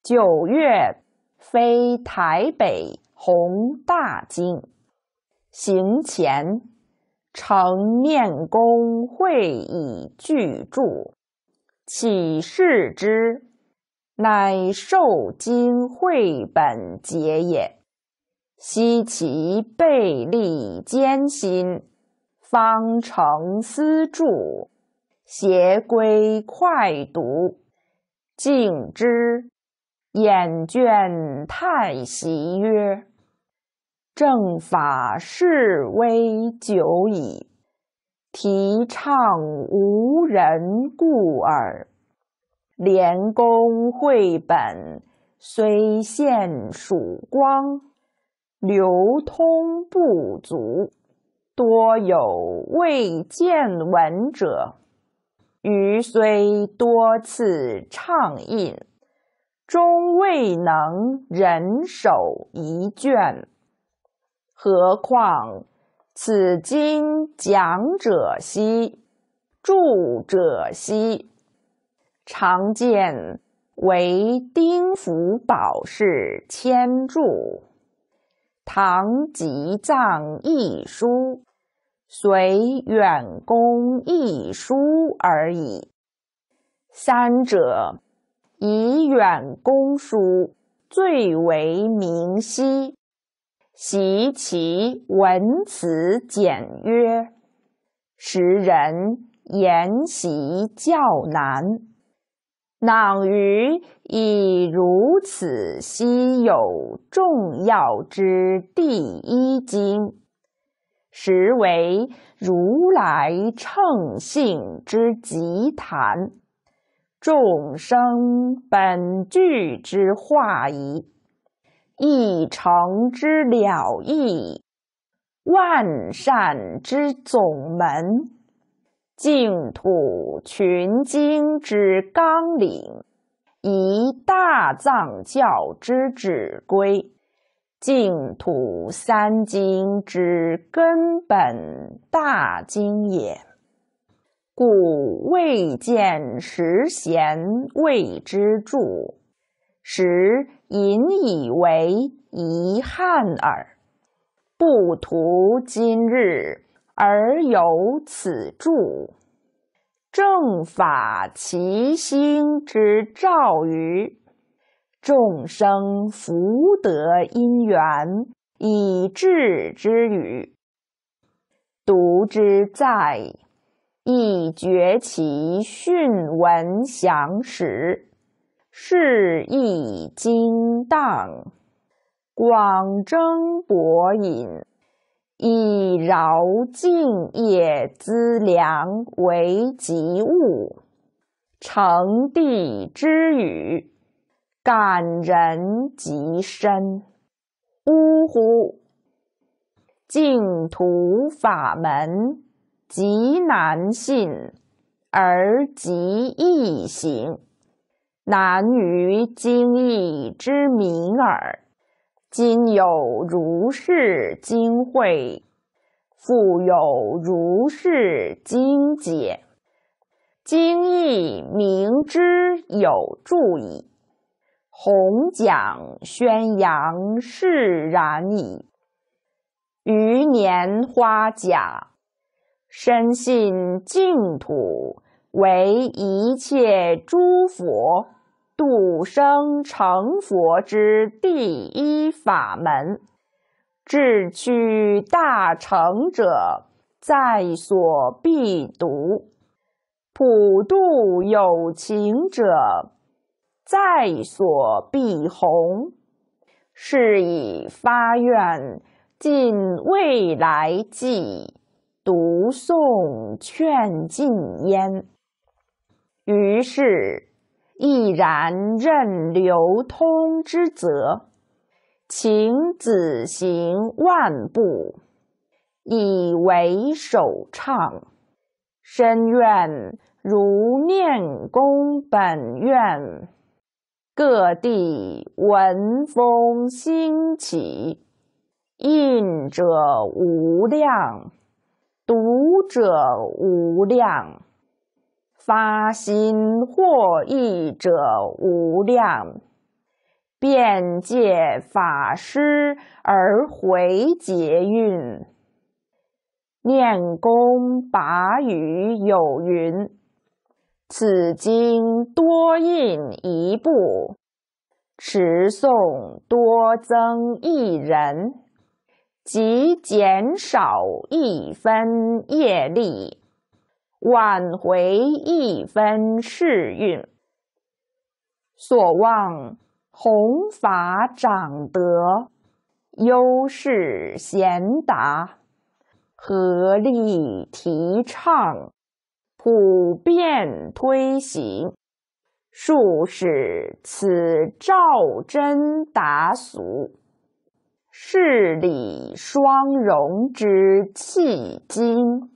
九月飞台北，宏大经行前，成念公会以具著，启示之，乃受经会本节也。惜其背力艰辛，方成私著；携归快读，敬之。眼倦太息曰：“正法示微久矣，提倡无人故耳。连公绘本，虽现曙光。”流通不足，多有未见闻者。余虽多次畅饮，终未能人手一卷。何况此经讲者稀，著者稀，常见为丁福宝氏千著。《唐吉藏一书》、《随远公一书》而已。三者以远公书最为明晰，习其文辞简约，使人研习较难。《囊余》以如此稀有重要之第一经，实为如来乘性之极谈，众生本具之化矣，一乘之了义，万善之总门。净土群经之纲领，一大藏教之指归，净土三经之根本大经也。故未见实贤谓之著，时引以为遗憾耳。不图今日。而有此著，正法其心之照于众生福德因缘以致之语，读之在亦觉其训闻详实，是亦精当广征博引。以饶敬也资粮为吉物，成帝之语，感人极深。呜呼，净土法门极难信，而极易行，难于经义之明耳。今有如是经会，复有如是经解，经亦明知有助矣，弘讲宣扬是然矣。余年花甲，深信净土为一切诸佛。度生成佛之第一法门，智趣大成者在所必读；普度有情者在所必弘。是以发愿尽未来际，读诵劝进焉。于是。毅然任流通之则，请子行万步，以为首倡。深愿如念公本愿，各地闻风兴起，印者无量，读者无量。发心获益者无量，遍借法师而回劫运，念功拔羽有云：此经多印一部，持诵多增一人，即减少一分业力。挽回一分世运，所望弘法长德，优势贤达，合力提倡，普遍推行，术使此照真达俗，事理双融之气精。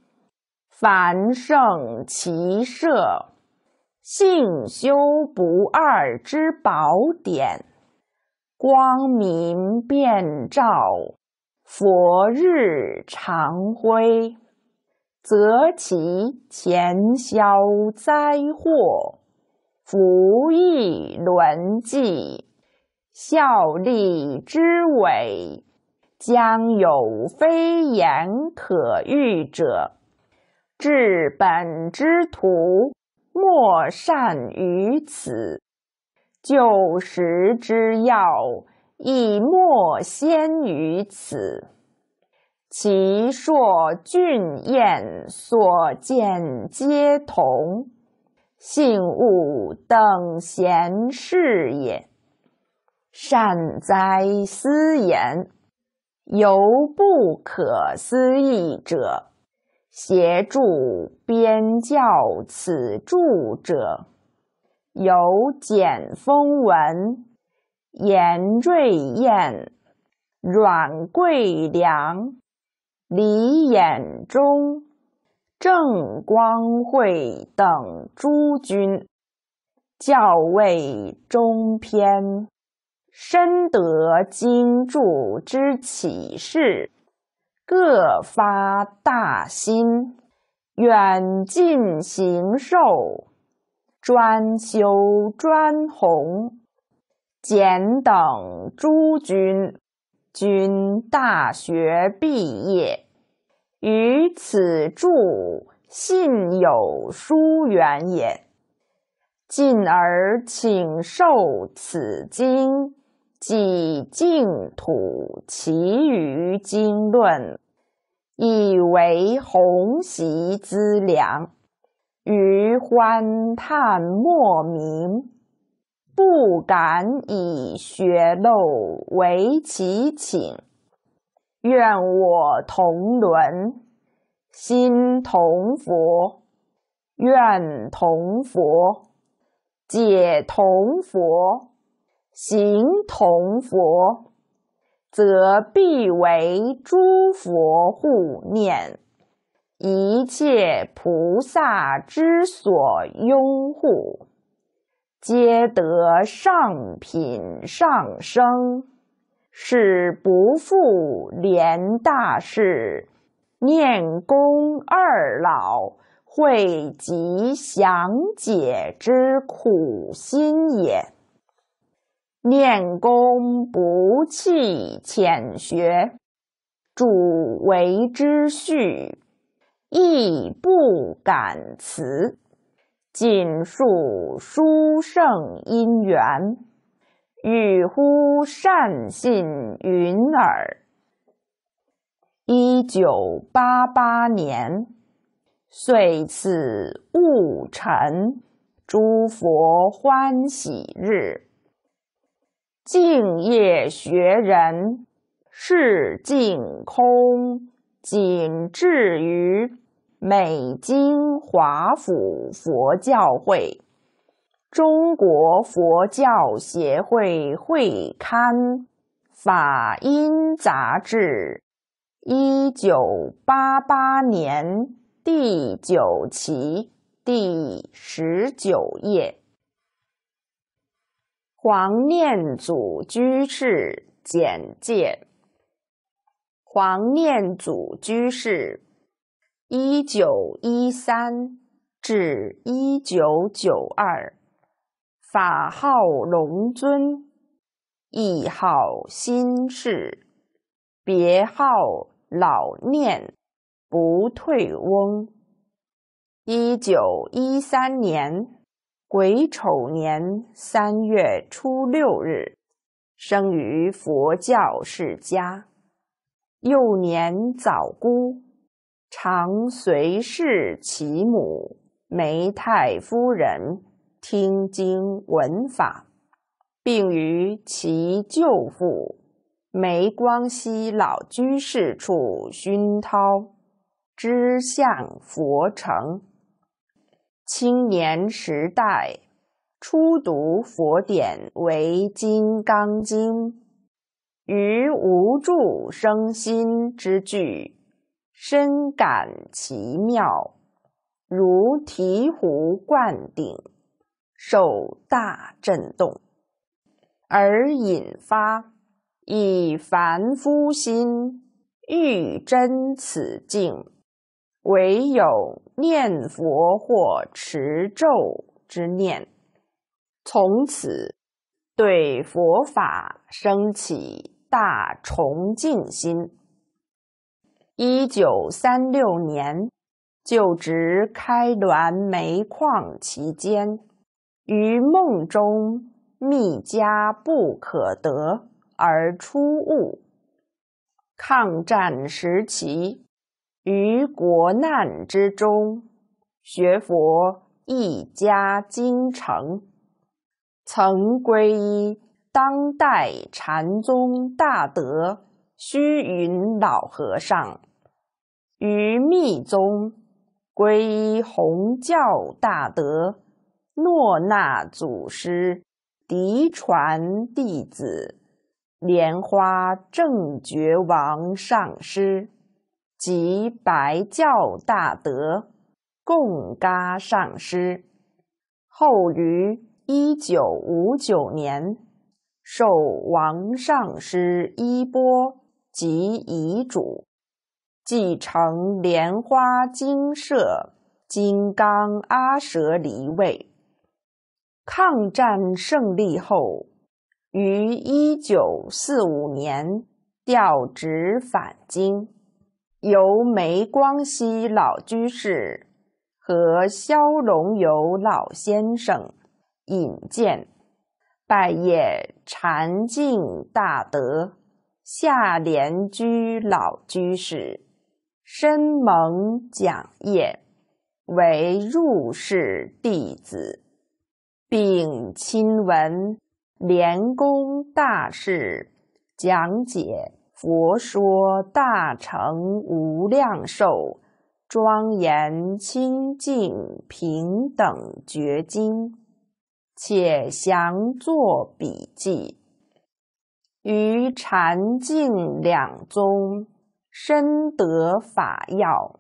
凡圣齐设，性修不二之宝典，光明遍照，佛日常辉。则其前消灾祸，福亦轮济，效力之伟，将有非言可喻者。治本之徒，莫善于此；救时之要，亦莫先于此。其硕俊彦所见皆同，信物等闲视也。善哉，斯言！犹不可思议者。协助编校此著者有简风文、严瑞燕、阮桂良、李衍忠、郑光惠等诸君，校为中篇，深得经注之启示。各发大心，远近行受，专修专弘，简等诸君，君大学毕业，于此著信有疏远也，进而请受此经。即净土其余经论，以为弘习资粮。余欢叹莫名，不敢以学肉为其请。愿我同伦，心同佛，愿同佛，解同佛。行同佛，则必为诸佛护念，一切菩萨之所拥护，皆得上品上生，是不负莲大事，念公二老会集详解之苦心也。念功不弃，浅学主为之序，亦不敢辞。谨述书圣因缘，欲乎善信云耳。一九八八年，岁次戊辰，诸佛欢喜日。敬业学人是净空，仅至于美京华府佛教会，《中国佛教协会会刊》《法音》杂志，一九八八年第九期第十九页。黄念祖居士简介：黄念祖居士，一九一三至一九九二，法号龙尊，亦号心士，别号老念、不退翁。一九一三年。癸丑年三月初六日，生于佛教世家。幼年早孤，常随侍其母梅太夫人听经闻法，并于其舅父梅光熙老居士处熏陶，知向佛成。青年时代，初读佛典为《金刚经》，于“无住生心”之句，深感奇妙，如醍醐灌顶，受大震动，而引发以凡夫心欲真此境，唯有。念佛或持咒之念，从此对佛法升起大崇敬心。一九三六年，就职开滦煤矿期间，于梦中密家不可得，而出悟。抗战时期。于国难之中，学佛一家精诚，曾皈依当代禅宗大德虚云老和尚，于密宗皈依弘教大德诺那祖师嫡传弟子莲花正觉王上师。即白教大德贡嘎上师，后于一九五九年受王上师衣钵及遗嘱，继承莲花精舍金刚阿舍离位。抗战胜利后，于一九四五年调职返京。由梅光熙老居士和萧龙友老先生引荐，拜谒禅净大德夏莲居老居士，深蒙讲业为入室弟子，并亲闻莲公大事讲解。佛说大乘无量寿庄严清净平等觉经，且详作笔记。于禅净两宗深得法要。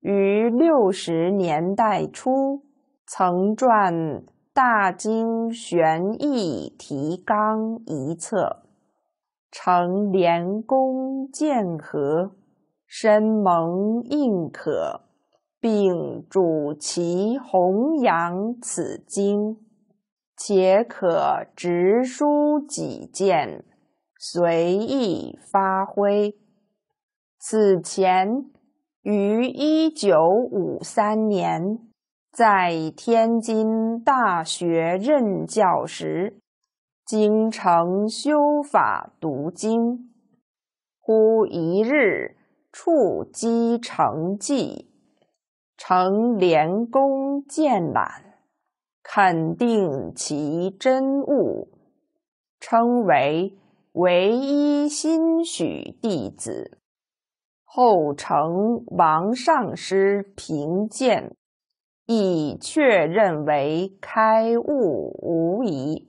于六十年代初曾撰《大经玄义提纲》一册。成连公荐和，深蒙应可，并主其弘扬此经，且可直抒己见，随意发挥。此前于一九五三年在天津大学任教时。精诚修法读经，忽一日触机成记，成连功见览，肯定其真物，称为唯一心许弟子。后成王上师评鉴，亦确认为开悟无疑。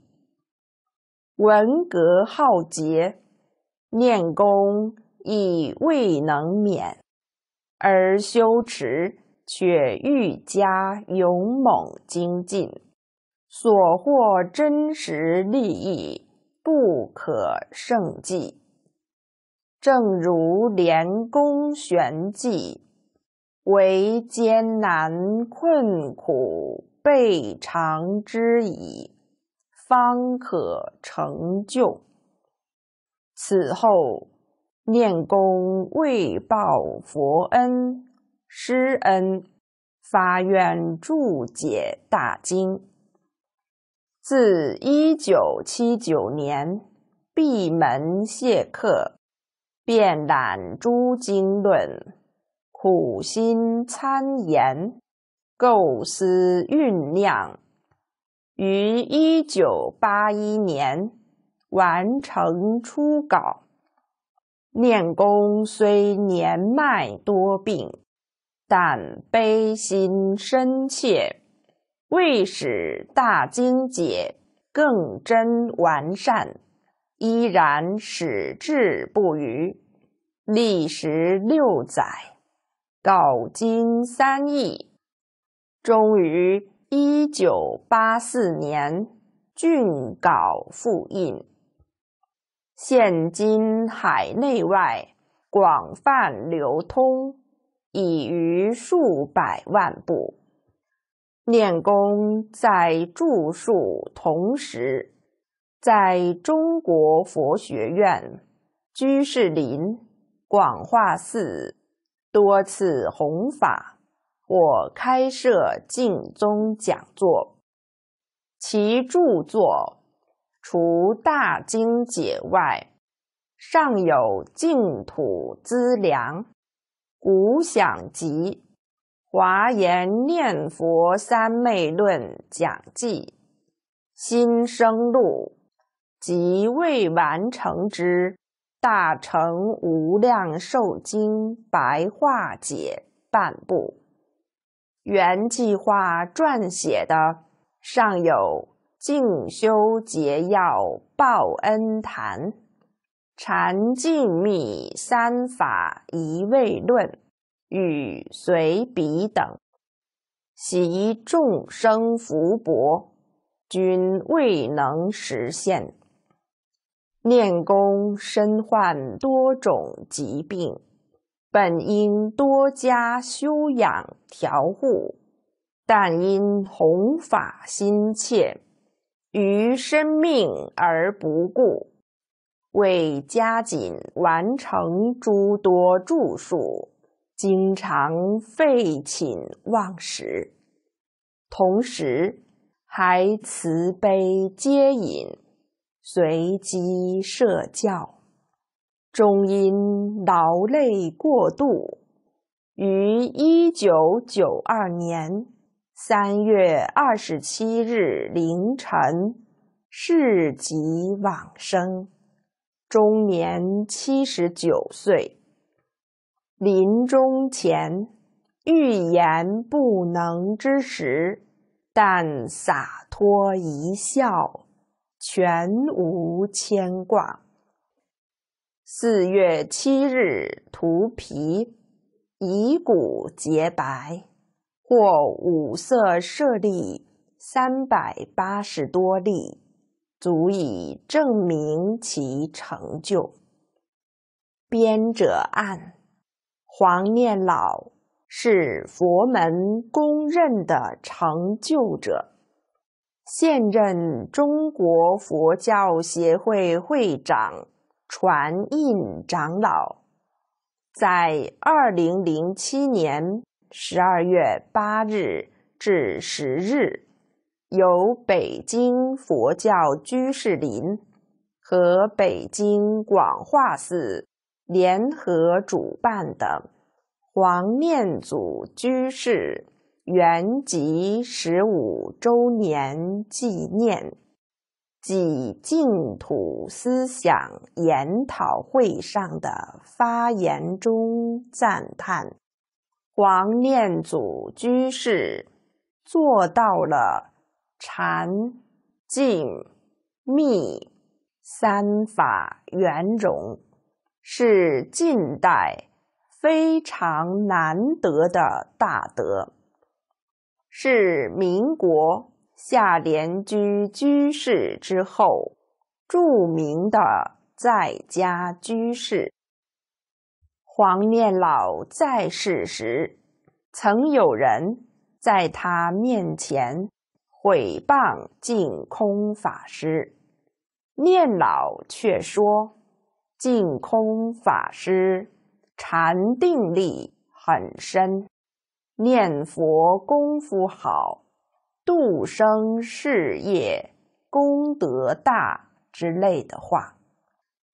文革浩劫，念功亦未能免，而修持却愈加勇猛精进，所获真实利益不可胜计。正如连公玄寂，唯艰难困苦备尝之矣。方可成就。此后，念公为报佛恩、师恩，发愿注解大经。自一九七九年闭门谢客，遍览诸经论，苦心参研，构思酝酿。于一九八一年完成初稿。念公虽年迈多病，但悲心深切，为使大经解更臻完善，依然矢志不渝，历时六载，稿经三易，终于。一九八四年，竣稿复印，现今海内外广泛流通，已逾数百万部。念功在著述同时，在中国佛学院、居士林、广化寺多次弘法。我开设净宗讲座，其著作除大经解外，尚有《净土资粮》《古想集》《华严念佛三昧论讲记》《心生录》，及未完成之《大乘无量寿经白话解》半部。原计划撰写的尚有《静修结要》《报恩谈》《禅静密三法一味论》与随笔等，习众生福薄，均未能实现。念功身患多种疾病。本应多加修养调护，但因弘法心切，于生命而不顾，为加紧完成诸多著述，经常废寝忘食，同时还慈悲接引，随机设教。终因劳累过度，于一九九二年三月二十七日凌晨逝疾往生，终年七十九岁。临终前欲言不能之时，但洒脱一笑，全无牵挂。四月七日，涂皮遗骨洁白，或五色舍利三百八十多粒，足以证明其成就。编者按：黄念老是佛门公认的成就者，现任中国佛教协会会长。传印长老在二零零七年十二月八日至十日，由北京佛教居士林和北京广化寺联合主办的黄念祖居士圆寂十五周年纪念。即净土思想研讨会上的发言中赞叹，黄念祖居士做到了禅、静、密三法圆融，是近代非常难得的大德，是民国。下联居居士之后，著名的在家居士黄念老在世时，曾有人在他面前毁谤净空法师，念老却说净空法师禅定力很深，念佛功夫好。度生事业功德大之类的话，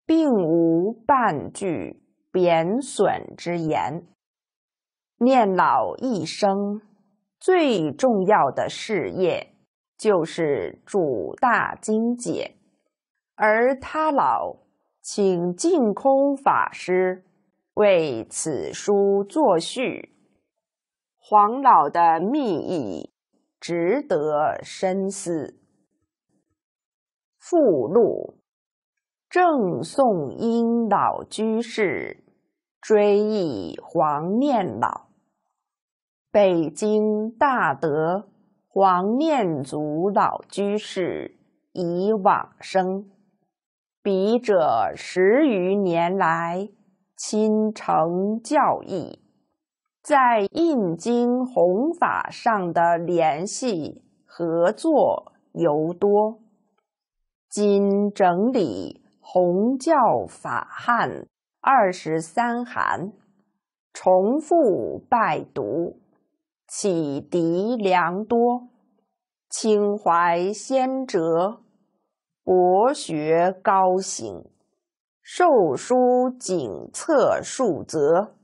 并无半句贬损之言。念老一生最重要的事业就是主大经解，而他老请净空法师为此书作序，黄老的密意。值得深思。附录：郑宋英老居士，追忆黄念老。北京大德黄念祖老居士已往生，笔者十余年来亲承教义。在印经弘法上的联系合作尤多。今整理弘教法汉二十三函，重复拜读，启迪良多。清怀先哲，博学高行，授书警策数则。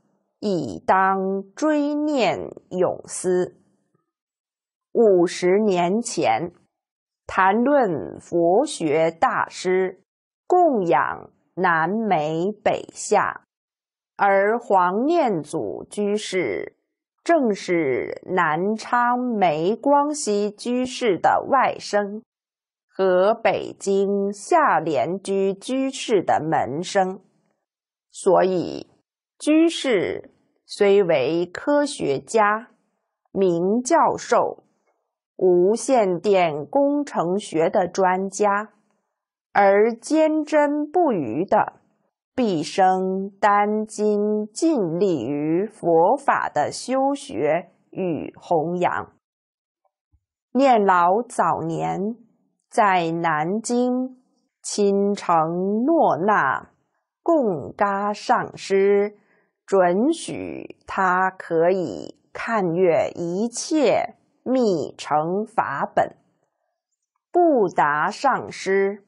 以当追念永思。五十年前，谈论佛学大师供养南梅北夏，而黄念祖居士正是南昌梅光羲居士的外甥，和北京夏莲居居士的门生，所以。居士虽为科学家、名教授、无线电工程学的专家，而坚贞不渝的毕生殚精尽力于佛法的修学与弘扬。念老早年在南京亲承诺那贡嘎上师。准许他可以看阅一切密乘法本。布达上师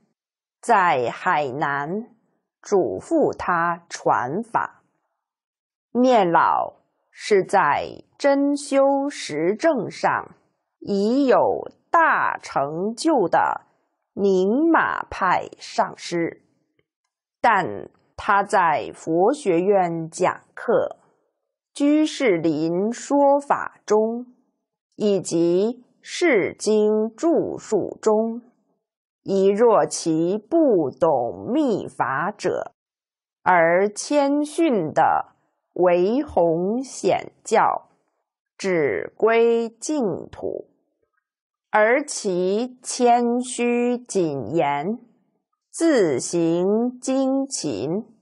在海南嘱咐他传法。面老是在真修实证上已有大成就的宁玛派上师，但他在佛学院讲。《客居士林说法中》，以及《释经著述中》，一若其不懂密法者，而谦逊的为弘显教，只归净土，而其谦虚谨言，自行精勤。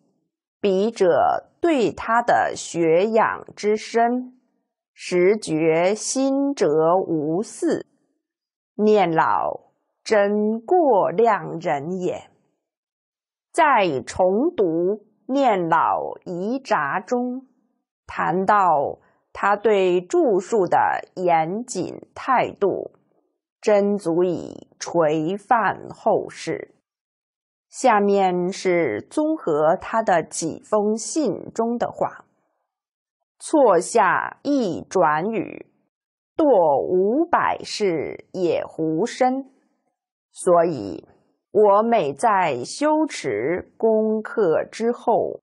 笔者对他的学养之深，实觉心者无似。念老真过量人也。在重读念老遗札中，谈到他对著述的严谨态度，真足以垂范后世。下面是综合他的几封信中的话：“错下一转语，堕五百世也狐身。”所以，我每在修持功课之后，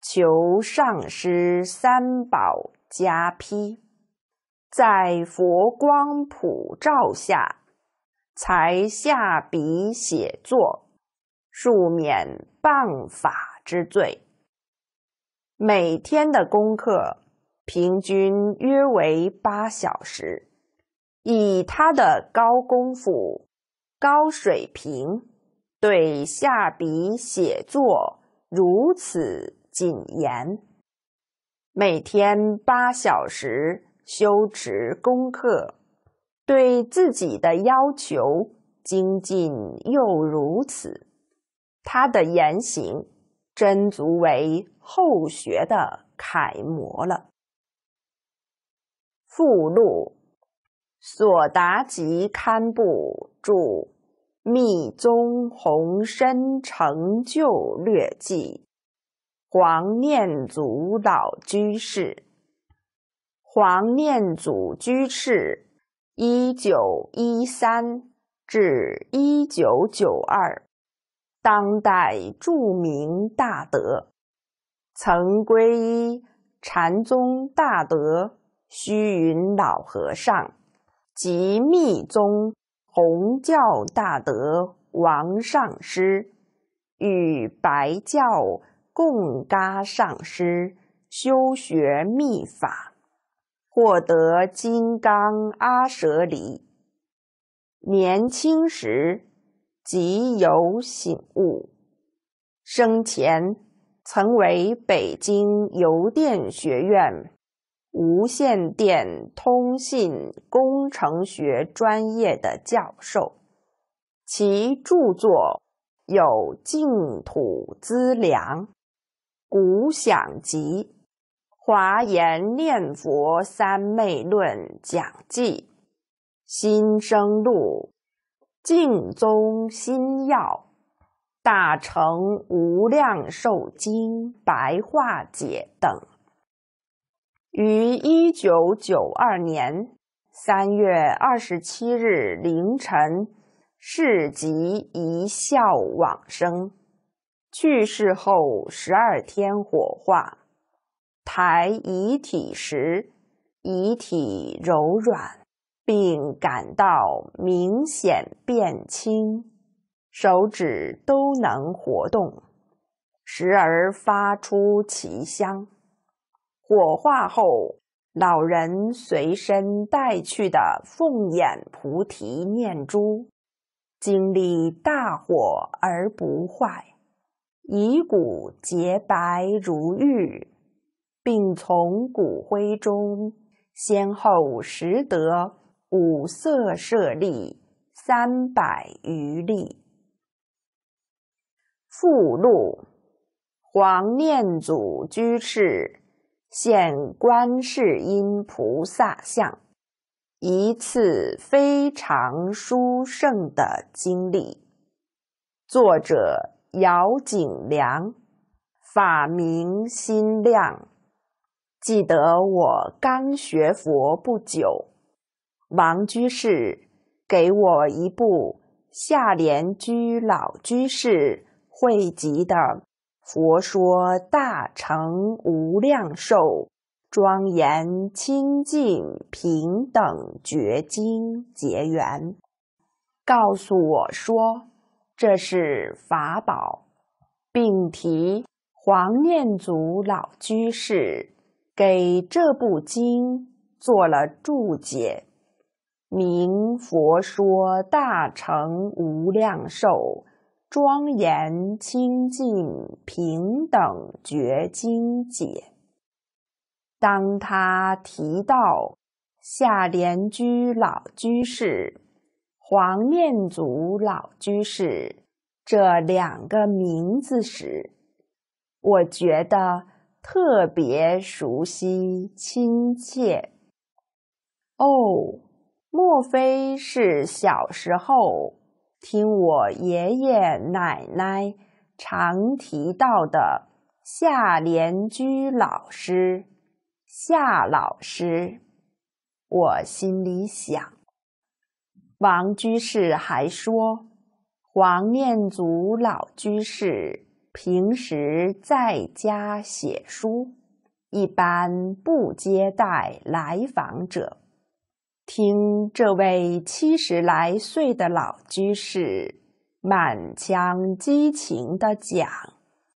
求上师三宝加披，在佛光普照下，才下笔写作。恕免谤法之罪。每天的功课平均约为八小时。以他的高功夫、高水平，对下笔写作如此谨严，每天八小时修持功课，对自己的要求精进又如此。他的言行真足为后学的楷模了。附录：《所达及刊布著密宗弘深成就略记》，黄念祖老居士。黄念祖居士（一九一三至一九九二）。当代著名大德曾皈依禅宗大德虚云老和尚及密宗红教大德王上师，与白教贡嘎上师修学密法，获得金刚阿舍离。年轻时。即有醒悟。生前曾为北京邮电学院无线电通信工程学专业的教授，其著作有《净土资粮》《古想集》《华严念佛三昧论讲记》《新生录》。《净宗心药，大乘无量寿经》白话解等，于一九九二年三月二十七日凌晨示疾一笑往生。去世后十二天火化，抬遗体时，遗体柔软。并感到明显变轻，手指都能活动，时而发出奇香。火化后，老人随身带去的凤眼菩提念珠，经历大火而不坏，遗骨洁白如玉，并从骨灰中先后拾得。五色舍利三百余粒。附录：黄念祖居士现观世音菩萨像，一次非常殊胜的经历。作者：姚景良，法名：心亮。记得我刚学佛不久。王居士给我一部夏莲居老居士汇集的《佛说大乘无量寿庄严清净平等觉经》结缘，告诉我说这是法宝，并提黄念祖老居士给这部经做了注解。明佛说大乘无量寿，庄严清净平等觉经解。当他提到下莲居老居士、黄念祖老居士这两个名字时，我觉得特别熟悉、亲切。哦。莫非是小时候听我爷爷奶奶常提到的夏联居老师夏老师？我心里想。王居士还说，黄念祖老居士平时在家写书，一般不接待来访者。听这位七十来岁的老居士满腔激情的讲，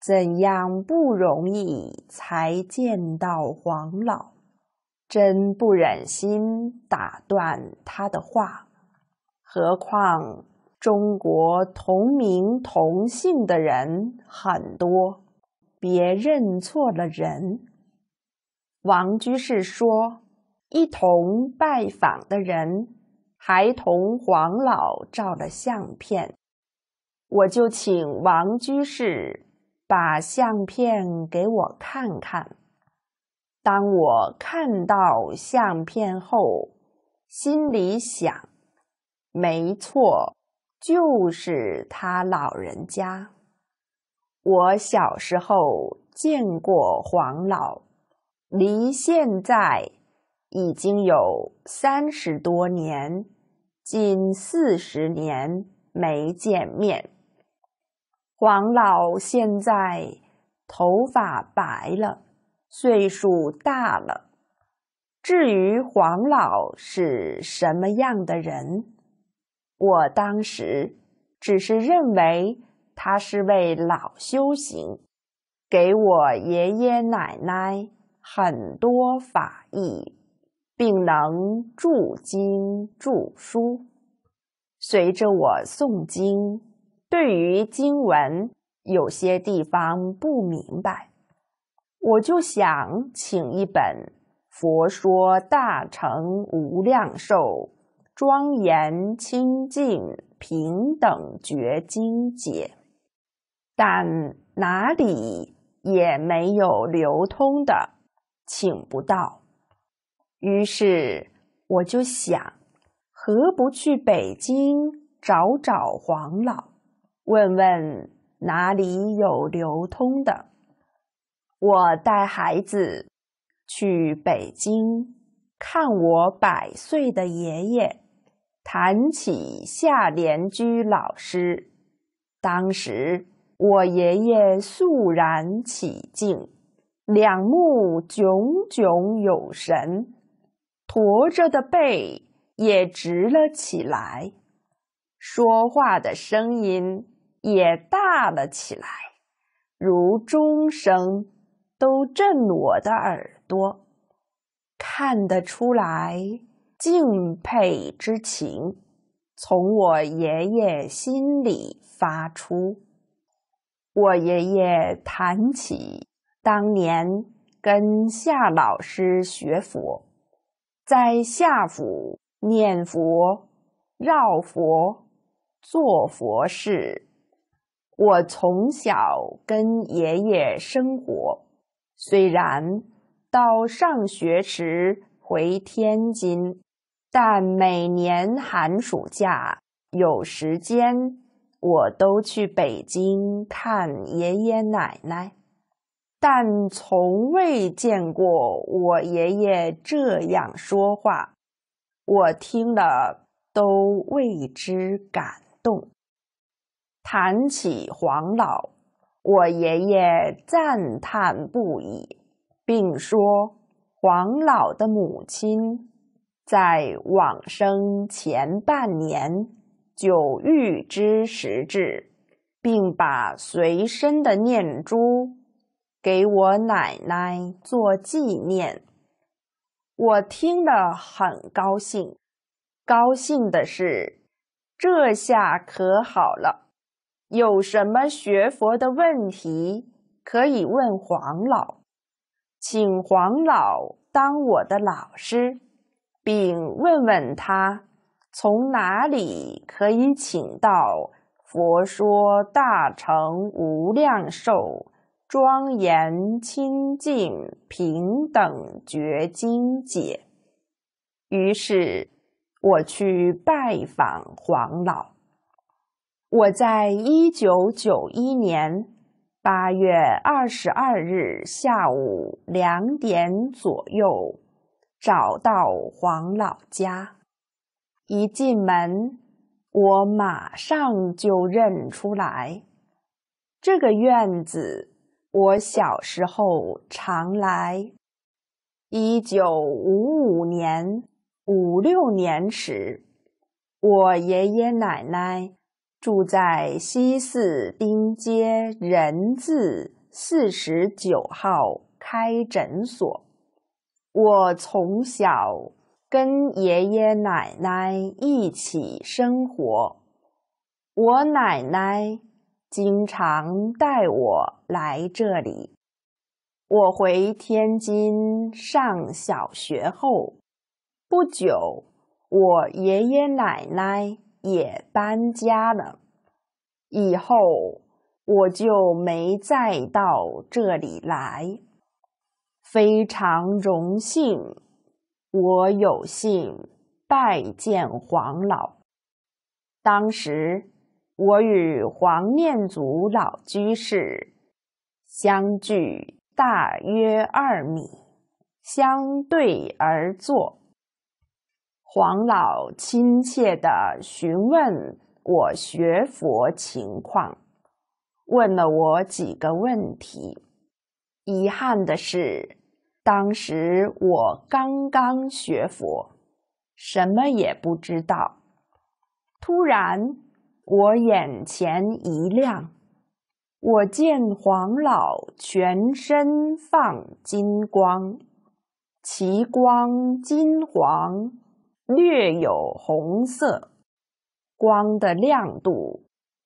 怎样不容易才见到黄老，真不忍心打断他的话。何况中国同名同姓的人很多，别认错了人。王居士说。一同拜访的人还同黄老照了相片，我就请王居士把相片给我看看。当我看到相片后，心里想：没错，就是他老人家。我小时候见过黄老，离现在。已经有三十多年，近四十年没见面。黄老现在头发白了，岁数大了。至于黄老是什么样的人，我当时只是认为他是位老修行，给我爷爷奶奶很多法益。并能著经著书，随着我诵经，对于经文有些地方不明白，我就想请一本《佛说大乘无量寿庄严清净平等觉经解》，但哪里也没有流通的，请不到。于是我就想，何不去北京找找黄老，问问哪里有流通的？我带孩子去北京看我百岁的爷爷，谈起夏联居老师，当时我爷爷肃然起敬，两目炯炯有神。驼着的背也直了起来，说话的声音也大了起来，如钟声，都震我的耳朵。看得出来，敬佩之情从我爷爷心里发出。我爷爷谈起当年跟夏老师学佛。在下府念佛、绕佛、做佛事。我从小跟爷爷生活，虽然到上学时回天津，但每年寒暑假有时间，我都去北京看爷爷奶奶。但从未见过我爷爷这样说话，我听了都为之感动。谈起黄老，我爷爷赞叹不已，并说黄老的母亲在往生前半年就预知时至，并把随身的念珠。给我奶奶做纪念，我听了很高兴。高兴的是，这下可好了，有什么学佛的问题可以问黄老，请黄老当我的老师，并问问他从哪里可以请到《佛说大乘无量寿》。庄严清净平等觉经解。于是，我去拜访黄老。我在一九九一年八月二十二日下午两点左右找到黄老家。一进门，我马上就认出来这个院子。我小时候常来。一九五五年、五六年时，我爷爷奶奶住在西四丁街人字四十九号开诊所。我从小跟爷爷奶奶一起生活。我奶奶。经常带我来这里。我回天津上小学后不久，我爷爷奶奶也搬家了。以后我就没再到这里来。非常荣幸，我有幸拜见黄老。当时。我与黄念祖老居士相距大约二米，相对而坐。黄老亲切的询问我学佛情况，问了我几个问题。遗憾的是，当时我刚刚学佛，什么也不知道。突然。我眼前一亮，我见黄老全身放金光，其光金黄，略有红色。光的亮度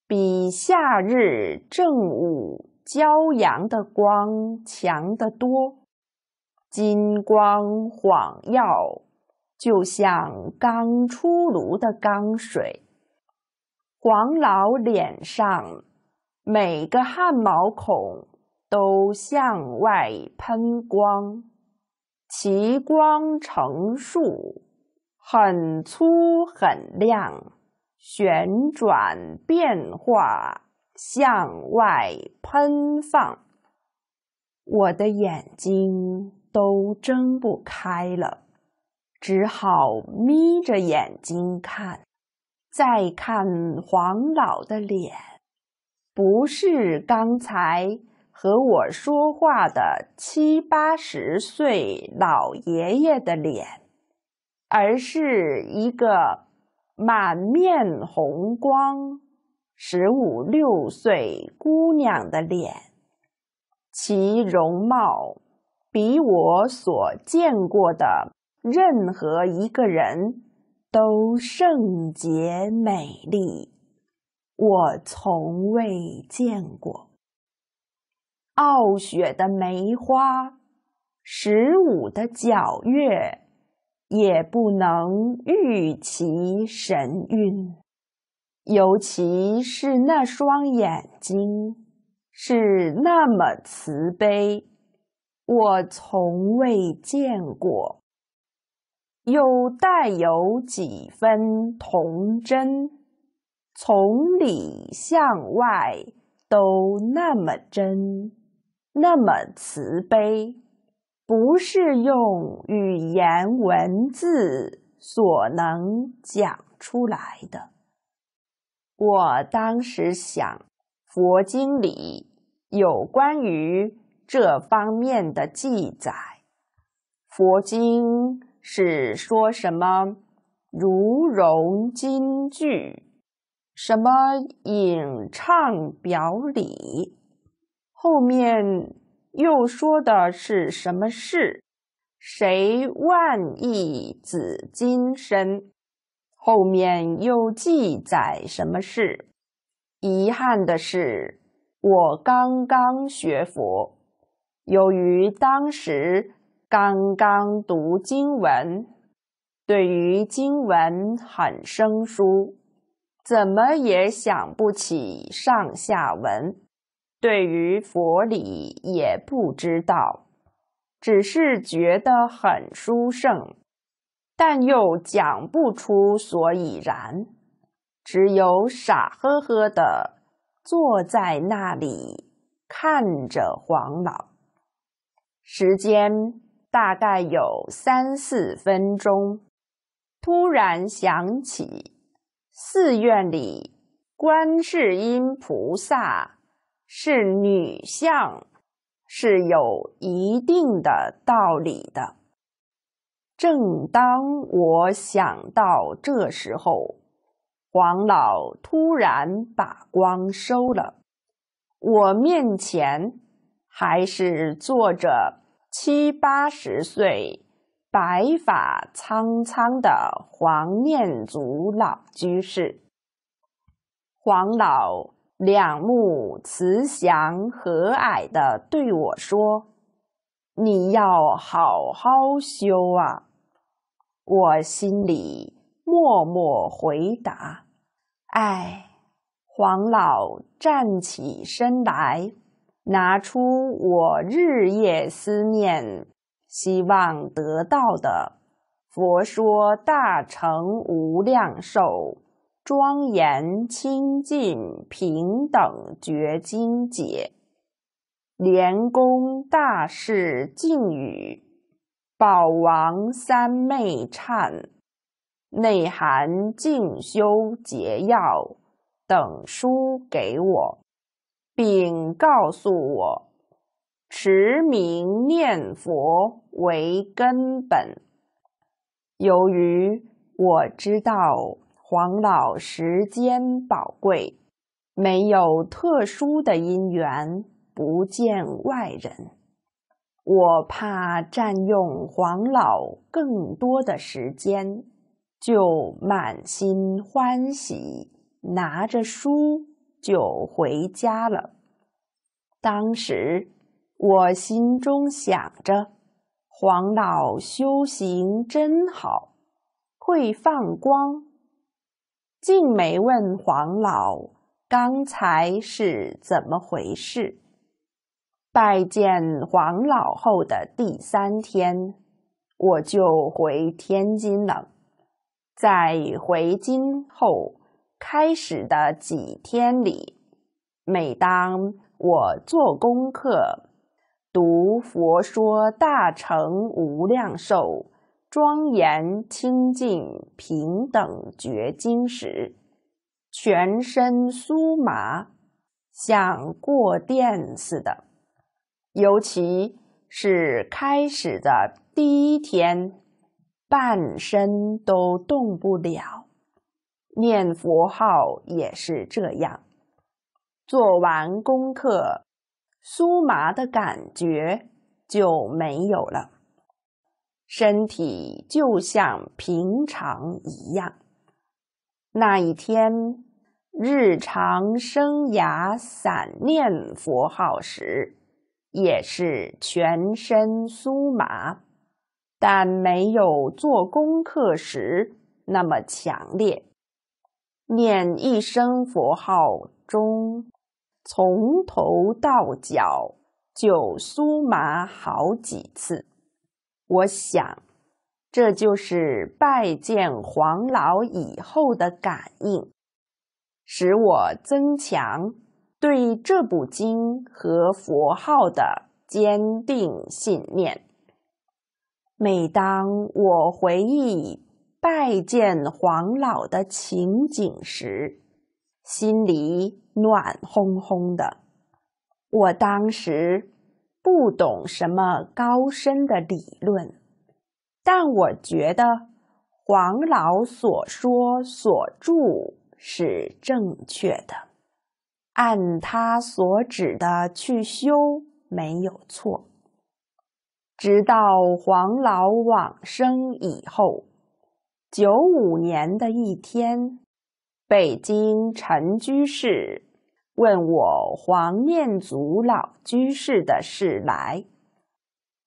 比夏日正午骄阳的光强得多，金光晃耀，就像刚出炉的钢水。黄老脸上每个汗毛孔都向外喷光，其光成束，很粗很亮，旋转变化，向外喷放。我的眼睛都睁不开了，只好眯着眼睛看。再看黄老的脸，不是刚才和我说话的七八十岁老爷爷的脸，而是一个满面红光、十五六岁姑娘的脸，其容貌比我所见过的任何一个人。都圣洁美丽，我从未见过。傲雪的梅花，十五的皎月，也不能御其神韵。尤其是那双眼睛，是那么慈悲，我从未见过。又带有几分童真，从里向外都那么真，那么慈悲，不是用语言文字所能讲出来的。我当时想，佛经里有关于这方面的记载，佛经。是说什么如融金句，什么引唱表里，后面又说的是什么事？谁万亿子金身？后面又记载什么事？遗憾的是，我刚刚学佛，由于当时。刚刚读经文，对于经文很生疏，怎么也想不起上下文，对于佛理也不知道，只是觉得很殊胜，但又讲不出所以然，只有傻呵呵的坐在那里看着黄老，时间。大概有三四分钟，突然想起，寺院里观世音菩萨是女相，是有一定的道理的。正当我想到这时候，黄老突然把光收了，我面前还是坐着。七八十岁、白发苍苍的黄念祖老居士，黄老两目慈祥和蔼地对我说：“你要好好修啊！”我心里默默回答：“哎。”黄老站起身来。拿出我日夜思念、希望得到的《佛说大乘无量寿庄严清净平等觉经解》，莲公大士净语、宝王三昧忏，内含净修结要等书给我。并告诉我，持名念佛为根本。由于我知道黄老时间宝贵，没有特殊的因缘，不见外人，我怕占用黄老更多的时间，就满心欢喜，拿着书。就回家了。当时我心中想着，黄老修行真好，会放光。竟没问黄老刚才是怎么回事。拜见黄老后的第三天，我就回天津了。在回京后。开始的几天里，每当我做功课、读《佛说大乘无量寿庄严清净平等觉经》时，全身酥麻，像过电似的。尤其是开始的第一天，半身都动不了。念佛号也是这样，做完功课，酥麻的感觉就没有了，身体就像平常一样。那一天日常生涯散念佛号时，也是全身酥麻，但没有做功课时那么强烈。念一声佛号中，从头到脚就酥麻好几次。我想，这就是拜见黄老以后的感应，使我增强对这部经和佛号的坚定信念。每当我回忆，拜见黄老的情景时，心里暖烘烘的。我当时不懂什么高深的理论，但我觉得黄老所说所著是正确的，按他所指的去修没有错。直到黄老往生以后。九五年的一天，北京陈居士问我黄念祖老居士的事来，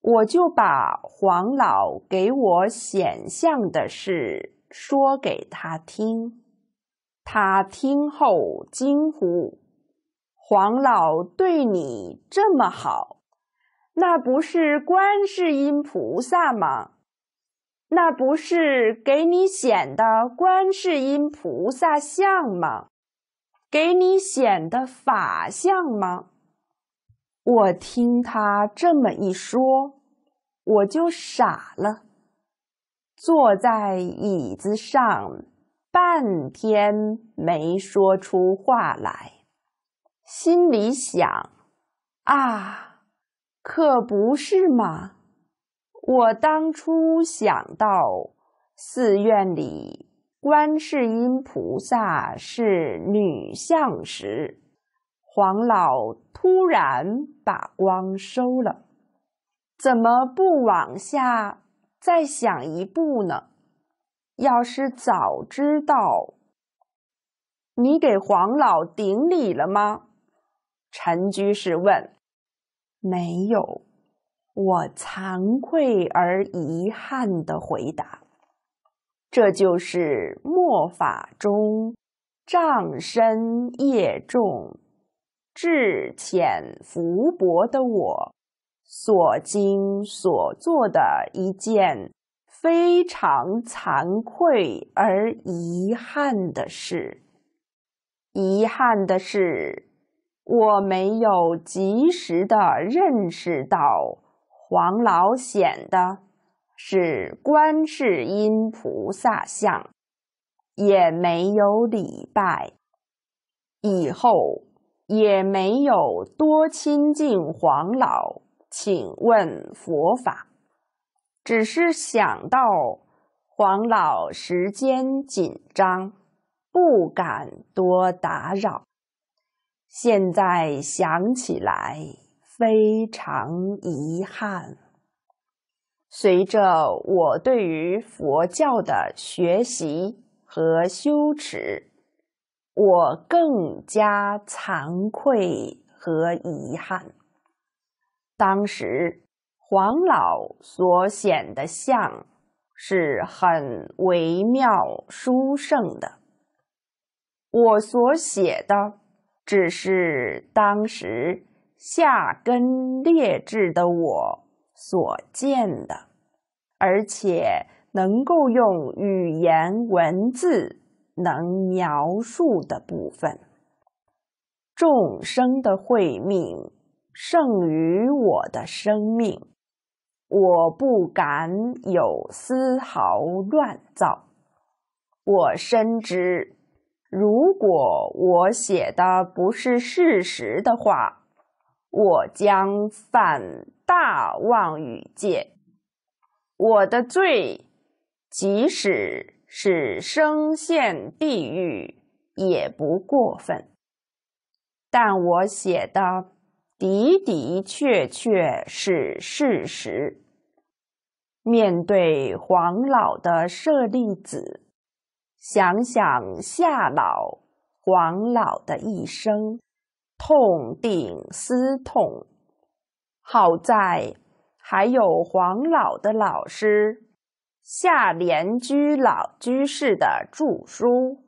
我就把黄老给我显像的事说给他听。他听后惊呼：“黄老对你这么好，那不是观世音菩萨吗？”那不是给你显的观世音菩萨像吗？给你显的法相吗？我听他这么一说，我就傻了，坐在椅子上半天没说出话来，心里想：啊，可不是嘛。我当初想到寺院里观世音菩萨是女相时，黄老突然把光收了。怎么不往下再想一步呢？要是早知道，你给黄老顶礼了吗？陈居士问。没有。我惭愧而遗憾的回答，这就是末法中障深业重、至浅福薄的我所经所做的一件非常惭愧而遗憾的事。遗憾的是，我没有及时的认识到。黄老显的是观世音菩萨像，也没有礼拜，以后也没有多亲近黄老，请问佛法，只是想到黄老时间紧张，不敢多打扰。现在想起来。非常遗憾。随着我对于佛教的学习和羞耻，我更加惭愧和遗憾。当时黄老所写的像，是很微妙殊胜的。我所写的，只是当时。下根劣质的我所见的，而且能够用语言文字能描述的部分，众生的慧命胜于我的生命，我不敢有丝毫乱造。我深知，如果我写的不是事实的话。我将犯大妄语戒，我的罪，即使是生陷地狱，也不过分。但我写的的的确确是事实。面对黄老的舍利子，想想夏老、黄老的一生。痛定思痛，好在还有黄老的老师夏莲居老居士的著书，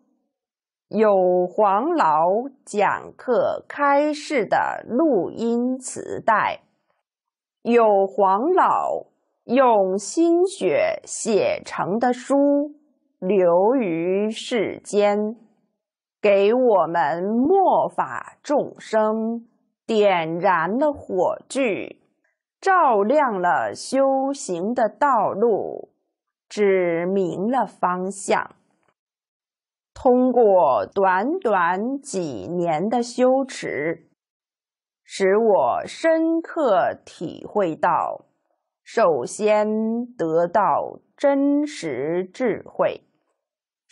有黄老讲课开示的录音磁带，有黄老用心血写成的书流于世间。给我们末法众生点燃了火炬，照亮了修行的道路，指明了方向。通过短短几年的修持，使我深刻体会到：首先得到真实智慧。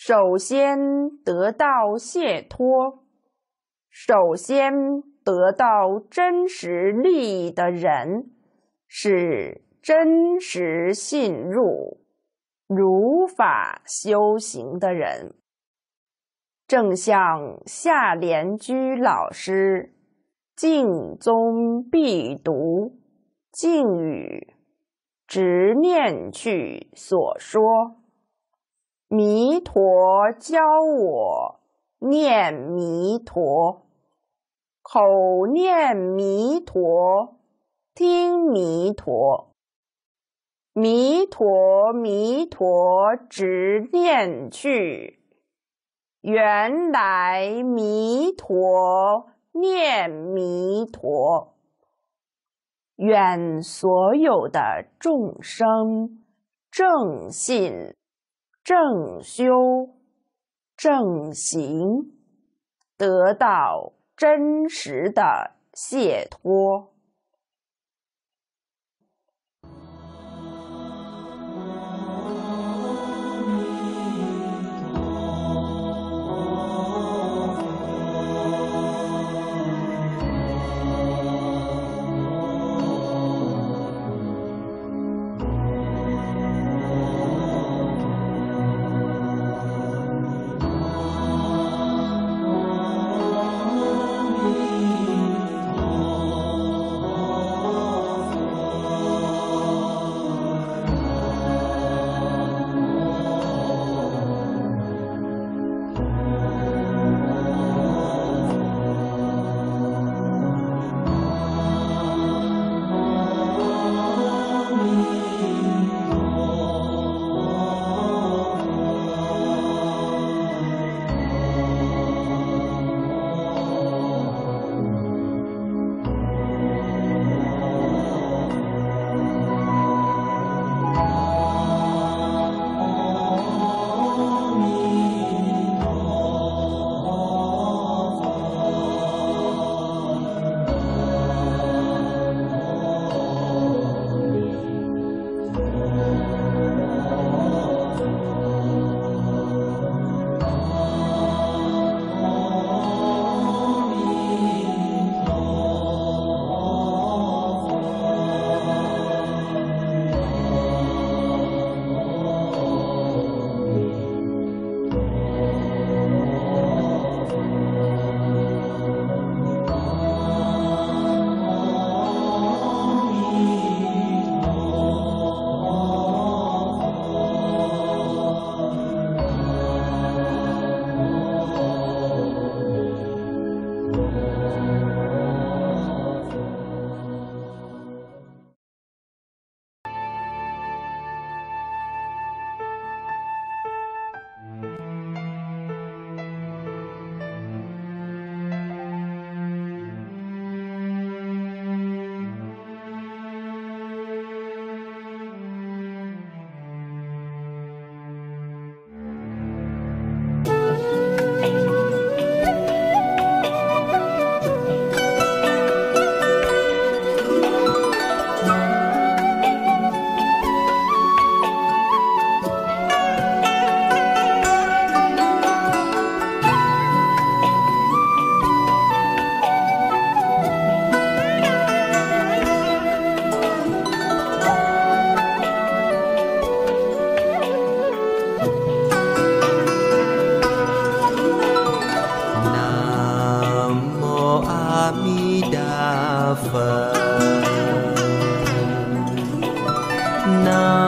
首先得到解脱，首先得到真实利益的人，是真实信入如法修行的人。正像夏莲居老师《静宗必读》静语直念去所说。弥陀教我念弥陀，口念弥陀，听弥陀，弥陀弥陀直念去。原来弥陀念弥陀，愿所有的众生正信。正修正行，得到真实的解脱。now.